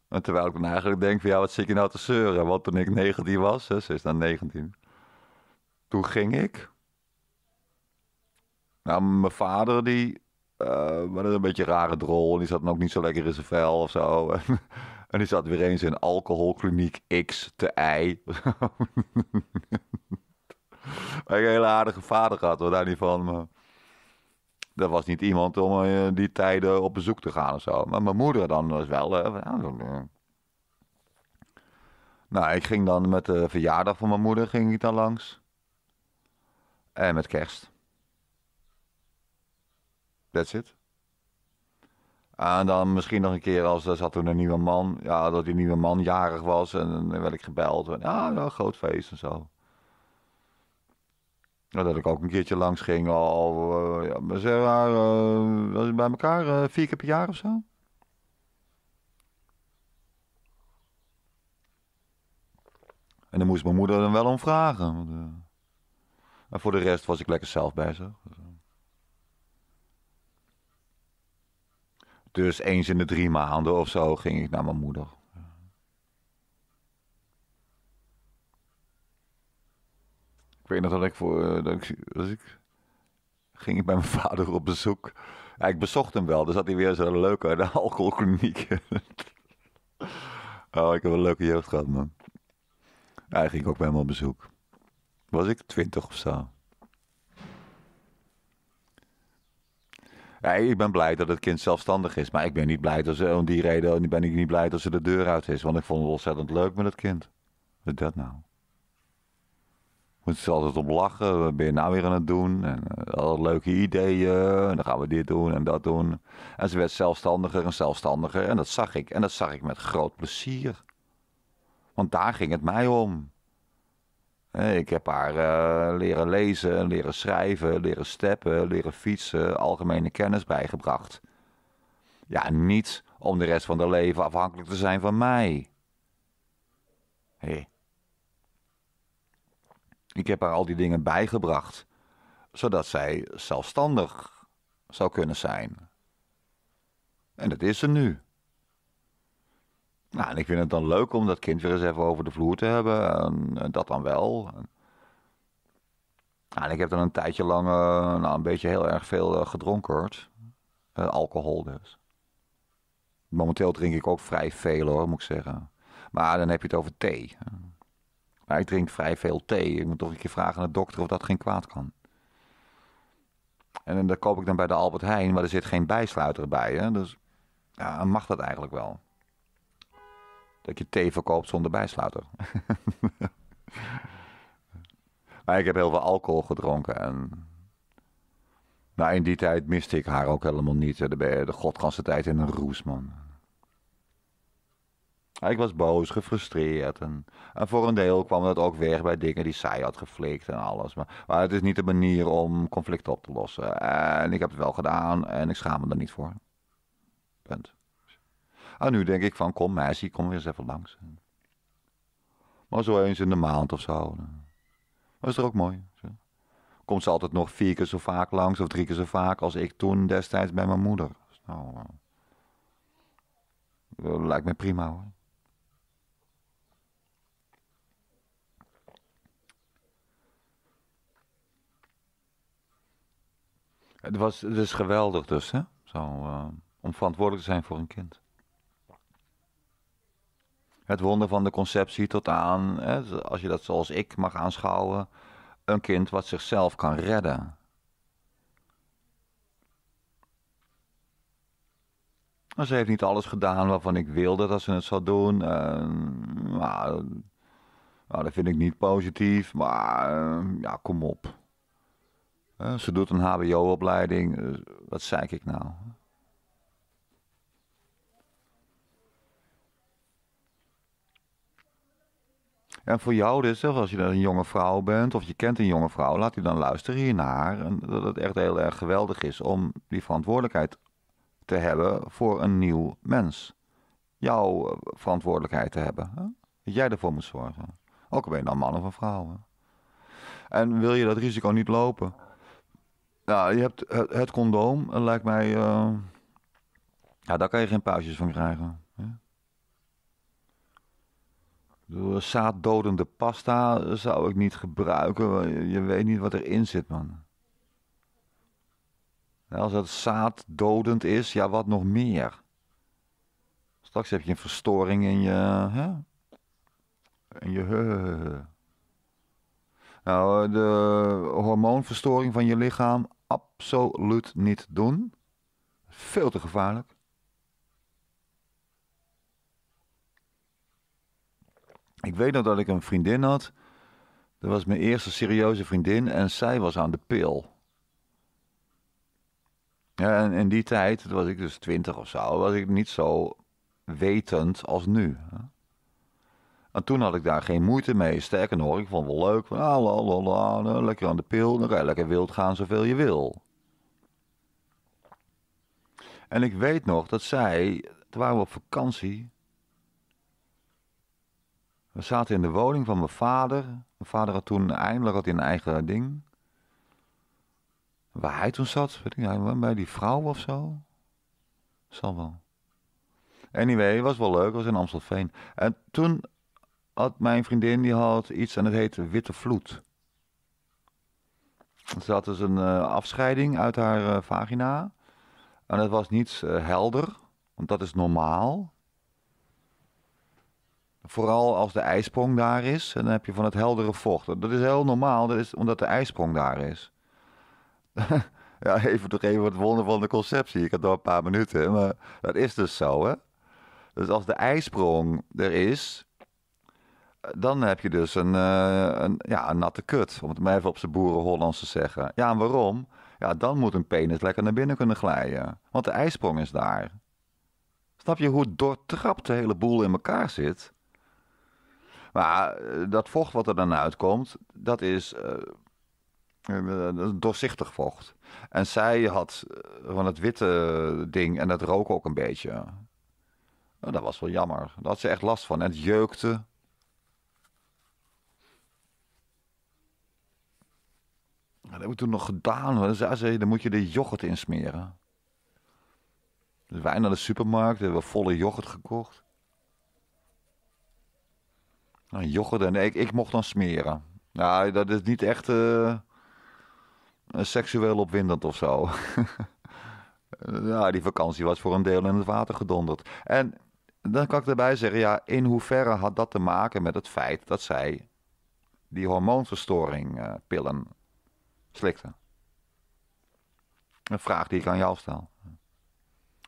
En terwijl ik dan eigenlijk denk van ja, wat zit je nou te zeuren? Want toen ik 19 was, hè, ze is dan 19. Toen ging ik. Nou, mijn vader die uh, maar een beetje een rare drol. Die zat dan ook niet zo lekker in zijn vel of zo. En, die zat weer eens in alcoholkliniek X te I. een hele aardige vader gehad, hoor, daar niet van. Maar dat was niet iemand om eh, die tijden op bezoek te gaan of zo. Maar mijn moeder dan was wel. Eh, eh. nou, ik ging dan met de verjaardag van mijn moeder ging ik dan langs. En met kerst. That's it. En dan misschien nog een keer als er zat toen een nieuwe man. Ja, dat die nieuwe man jarig was. En dan werd ik gebeld. En, ah, ja, groot feest en zo. Nou, dat ik ook een keertje langs ging al, uh, ja, zeg eh, bij elkaar eh, vier keer per jaar of zo? En dan moest mijn moeder dan wel om vragen. Want, en voor de rest was ik lekker zelf bezig. Dus eens in de drie maanden of zo ging ik naar mijn moeder. Ik weet nog dat ik voor. Eh, dat ik, ik, ging ik bij mijn vader op bezoek. Ja, ik bezocht hem wel, dus had hij weer zo'n leuke de alcoholkliniek. oh, ik heb een leuke jeugd gehad, man. Ja, hij ging ook bij hem op bezoek. Was ik twintig of zo? Ja, ik ben blij dat het kind zelfstandig is, maar ik ben niet blij dat ze, om die reden ben ik niet blij dat ze de deur uit is, want ik vond het ontzettend leuk met het kind. Wat is dat nou? moeten ze altijd om lachen. Wat ben je nou weer aan het doen? En uh, leuke ideeën. En dan gaan we dit doen en dat doen. En ze werd zelfstandiger en zelfstandiger. En dat zag ik. En dat zag ik met groot plezier. Want daar ging het mij om. Ik heb haar eh, leren lezen, leren schrijven, leren steppen, leren fietsen, algemene kennis bijgebracht. Ja, niet om de rest van haar leven afhankelijk te zijn van mij. Hé. Hey. Ik heb haar al die dingen bijgebracht, zodat zij zelfstandig zou kunnen zijn. En dat is ze nu. Nou, en ik vind het dan leuk om dat kind weer eens even over de vloer te hebben. En, dat dan wel. Nou, en ik heb dan een tijdje lang eh, nou, een beetje heel erg veel eh, gedronken. Uh, alcohol dus. Momenteel drink ik ook vrij veel hoor, moet ik zeggen. Maar dan heb je het over thee. Maar ik drink vrij veel thee. Ik moet toch een keer vragen aan de dokter of dat geen kwaad kan. En dan koop ik dan bij de Albert Heijn, maar er zit geen bijsluiter bij. Hè? Dus ja, dan mag dat eigenlijk wel. Dat je thee verkoopt zonder bijsluiter. maar ik heb heel veel alcohol gedronken. En... Nou, in die tijd miste ik haar ook helemaal niet. De, de godganse tijd in een roes, man. Ik was boos, gefrustreerd. En, en, voor een deel kwam dat ook weg bij dingen die zij had geflikt en alles. Maar, maar het is niet de manier om conflicten op te lossen. En ik heb het wel gedaan en ik schaam me er niet voor. Punt. En nu denk ik van, kom meisje, kom weer eens even langs. Maar zo eens in de maand of zo. Was er ook mooi. Komt ze altijd nog vier keer zo vaak langs of drie keer zo vaak als ik toen destijds bij mijn moeder. Nou, eh, lijkt me prima hoor. Het was dus geweldig dus, hè? Zo, eh, om verantwoordelijk te zijn voor een kind. Het wonder van de conceptie tot aan, hè, als je dat zoals ik mag aanschouwen, een kind wat zichzelf kan redden. Ze heeft niet alles gedaan waarvan ik wilde dat ze het zou doen. Eh, nou, dat vind ik niet positief, maar eh, ja, kom op ze doet een HBO-opleiding. Eh, wat zei ik nou? En voor jou dus, als je een jonge vrouw bent of je kent een jonge vrouw, laat die dan luisteren haar En dat het echt heel erg geweldig is om die verantwoordelijkheid te hebben voor een nieuw mens. Jouw eh, verantwoordelijkheid te hebben. Hè? Dat jij ervoor moet zorgen. Ook al ben je dan nou man of een vrouw. Hè? En wil je dat risico niet lopen? Nou, je hebt het, condoom, lijkt mij. Eh, ja, daar kan je geen pauzes van krijgen. De eh, zaaddodende pasta eh, zou ik niet gebruiken. Je weet niet wat erin zit, man. Als het zaaddodend is, ja, wat nog meer? Straks heb je een verstoring in je. Hè? In je. Nou, de hormoonverstoring van je lichaam, absoluut niet doen. Veel te gevaarlijk. Ik weet nog dat ik een vriendin had. Dat was mijn eerste serieuze vriendin en zij was aan de pil. Ja, en in die tijd, toen was ik dus twintig of zo, was ik niet zo wetend als nu. En toen had ik daar geen moeite mee. Sterker nog, ik vond het wel leuk. Van, ah, la, nou, lekker aan de pil. Dan kan je lekker wild gaan zoveel je wil. En ik weet nog dat zij... Toen waren we op vakantie. We zaten in de woning van mijn vader. Mijn vader had toen eindelijk had een eigen ding. Waar hij toen zat, weet ik niet, bij die vrouw of zo. Zal wel. Anyway, was wel leuk, was in Amstelveen. En toen had mijn vriendin die had iets en het heette Witte Vloed. Ze had dus een eh, afscheiding uit haar eh, vagina. En dat was niet eh, helder, want dat is normaal. Vooral als de ijsprong daar is, en dan heb je van het heldere vocht. Dat is heel normaal, dat is omdat de ijsprong daar is. ja, even toch even het wonder van de conceptie. Ik had nog een paar minuten, maar dat is dus zo, hè. Dus als de ijsprong er is, dan heb je dus een, eh, een, ja, een natte kut, om het maar even op zijn boeren Hollands te zeggen. Ja, en waarom? Ja, dan moet een penis lekker naar binnen kunnen glijden, want de ijsprong is daar. Snap je hoe doortrapt de hele boel in elkaar zit? Maar eh, dat vocht wat er dan uitkomt, dat is uh, doorzichtig vocht. En zij had van het witte ding en dat rook ook een beetje. Nou, dat was wel jammer. Daar had ze echt last van. En het jeukte. Dat hebben we toen nog gedaan. Dan zei ze, dan moet je de yoghurt insmeren. Dus wij naar de supermarkt, hebben volle yoghurt gekocht. Nou, yoghurt en ik, ik mocht dan smeren. Nou, dat is niet echt uh, seksueel opwindend of zo. ja, die vakantie was voor een deel in het water gedonderd. En dan kan ik erbij zeggen, ja, in hoeverre had dat te maken met het feit dat zij die hormoonverstoringpillen eh, slikte? Een vraag die ik aan jou stel.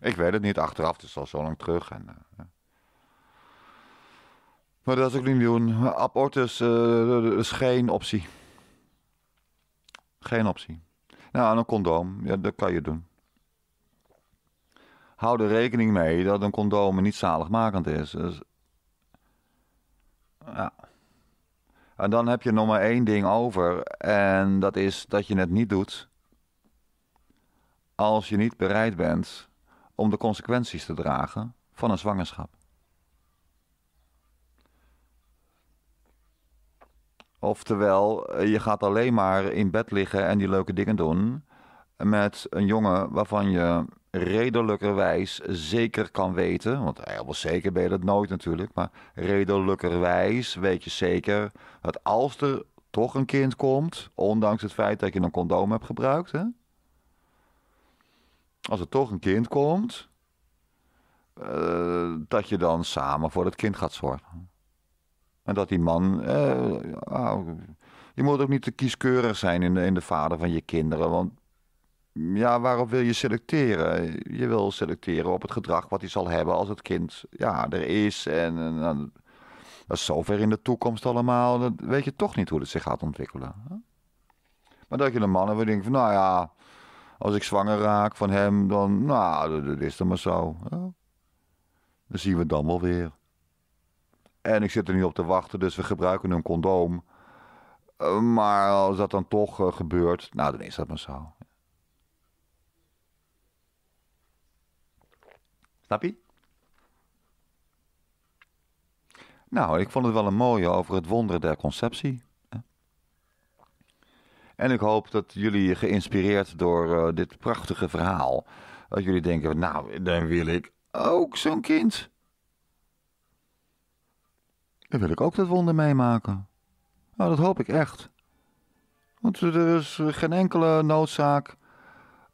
Ik weet het niet achteraf, het is al zo lang terug. En, eh, maar dat is ook niet doen. Abortus eh, is geen optie. Geen optie. Nou, een condoom, ja, dat kan je doen. Hou er rekening mee dat een condoom niet zaligmakend is. Dus, ja. En dan heb je nog maar één ding over. En dat is dat je het niet doet als je niet bereid bent om de consequenties te dragen van een zwangerschap. Oftewel, je gaat alleen maar in bed liggen en die leuke dingen doen met een jongen waarvan je redelijkerwijs zeker kan weten, want helemaal zeker ben je dat nooit natuurlijk, maar redelijkerwijs weet je zeker dat als er toch een kind komt, ondanks het feit dat je een condoom hebt gebruikt, hè, als er toch een kind komt, eh, dat je dan samen voor het kind gaat zorgen. En dat die man. Eh, oh, je moet ook niet te kieskeurig zijn in de, in de vader van je kinderen. Want ja, waarop wil je selecteren? Je wil selecteren op het gedrag wat hij zal hebben als het kind ja, er is. En, en, dat zover in de toekomst allemaal. dan weet je toch niet hoe het zich gaat ontwikkelen. Maar dat je de mannen weer denkt van, nou ja, als ik zwanger raak van hem, dan, nou, dat, is dan maar zo. Dan zien we het dan wel weer. En ik zit er niet op te wachten, dus we gebruiken een condoom. Eh, maar als dat dan toch eh, gebeurt, nou, dan is dat maar zo. Snap je? Nou, ik vond het wel een mooie over het wonderen der conceptie. En ik hoop dat jullie geïnspireerd door eh, dit prachtige verhaal, dat jullie denken, nou, dan wil ik ook zo'n kind. Dan wil ik ook dat wonder meemaken. Nou, dat hoop ik echt. Want er is geen enkele noodzaak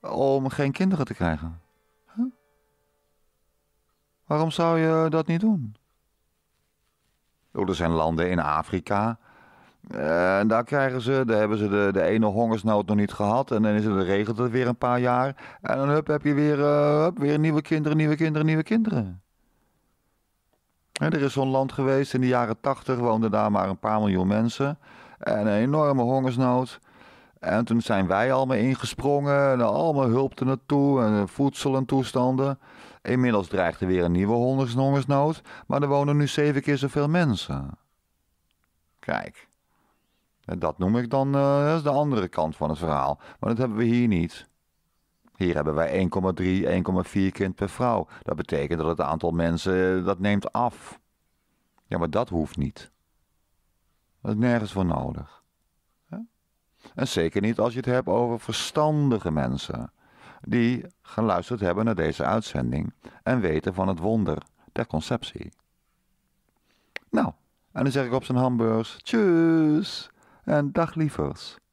om geen kinderen te krijgen. Waarom zou je dat niet doen? er zijn landen in Afrika. Eh, en daar krijgen ze, daar hebben ze de, de ene hongersnood nog niet gehad. En dan is het, regelt het weer een paar jaar. En dan hup, heb je weer, eh, hup, weer nieuwe kinderen, nieuwe kinderen, nieuwe kinderen. er is zo'n land geweest, in de jaren tachtig woonden daar maar een paar miljoen mensen. En een enorme hongersnood. En toen zijn wij allemaal ingesprongen en allemaal hulp er naartoe en voedsel en toestanden. Inmiddels dreigt er weer een nieuwe hongersnood, maar er wonen nu zeven keer zoveel mensen. Kijk, eh, dat noem ik dan eh, dat is de andere kant van het verhaal. Maar dat hebben we hier niet. Hier hebben wij 1,3, 1,4 kind per vrouw. Dat betekent dat het aantal mensen eh, dat neemt af. Ja, maar dat hoeft niet. Dat is nergens voor nodig. En zeker niet als je het hebt over verstandige mensen die geluisterd hebben naar deze uitzending en weten van het wonder der conceptie. Nou, en dan zeg ik op zijn hamburgers, tjus en dag lievers.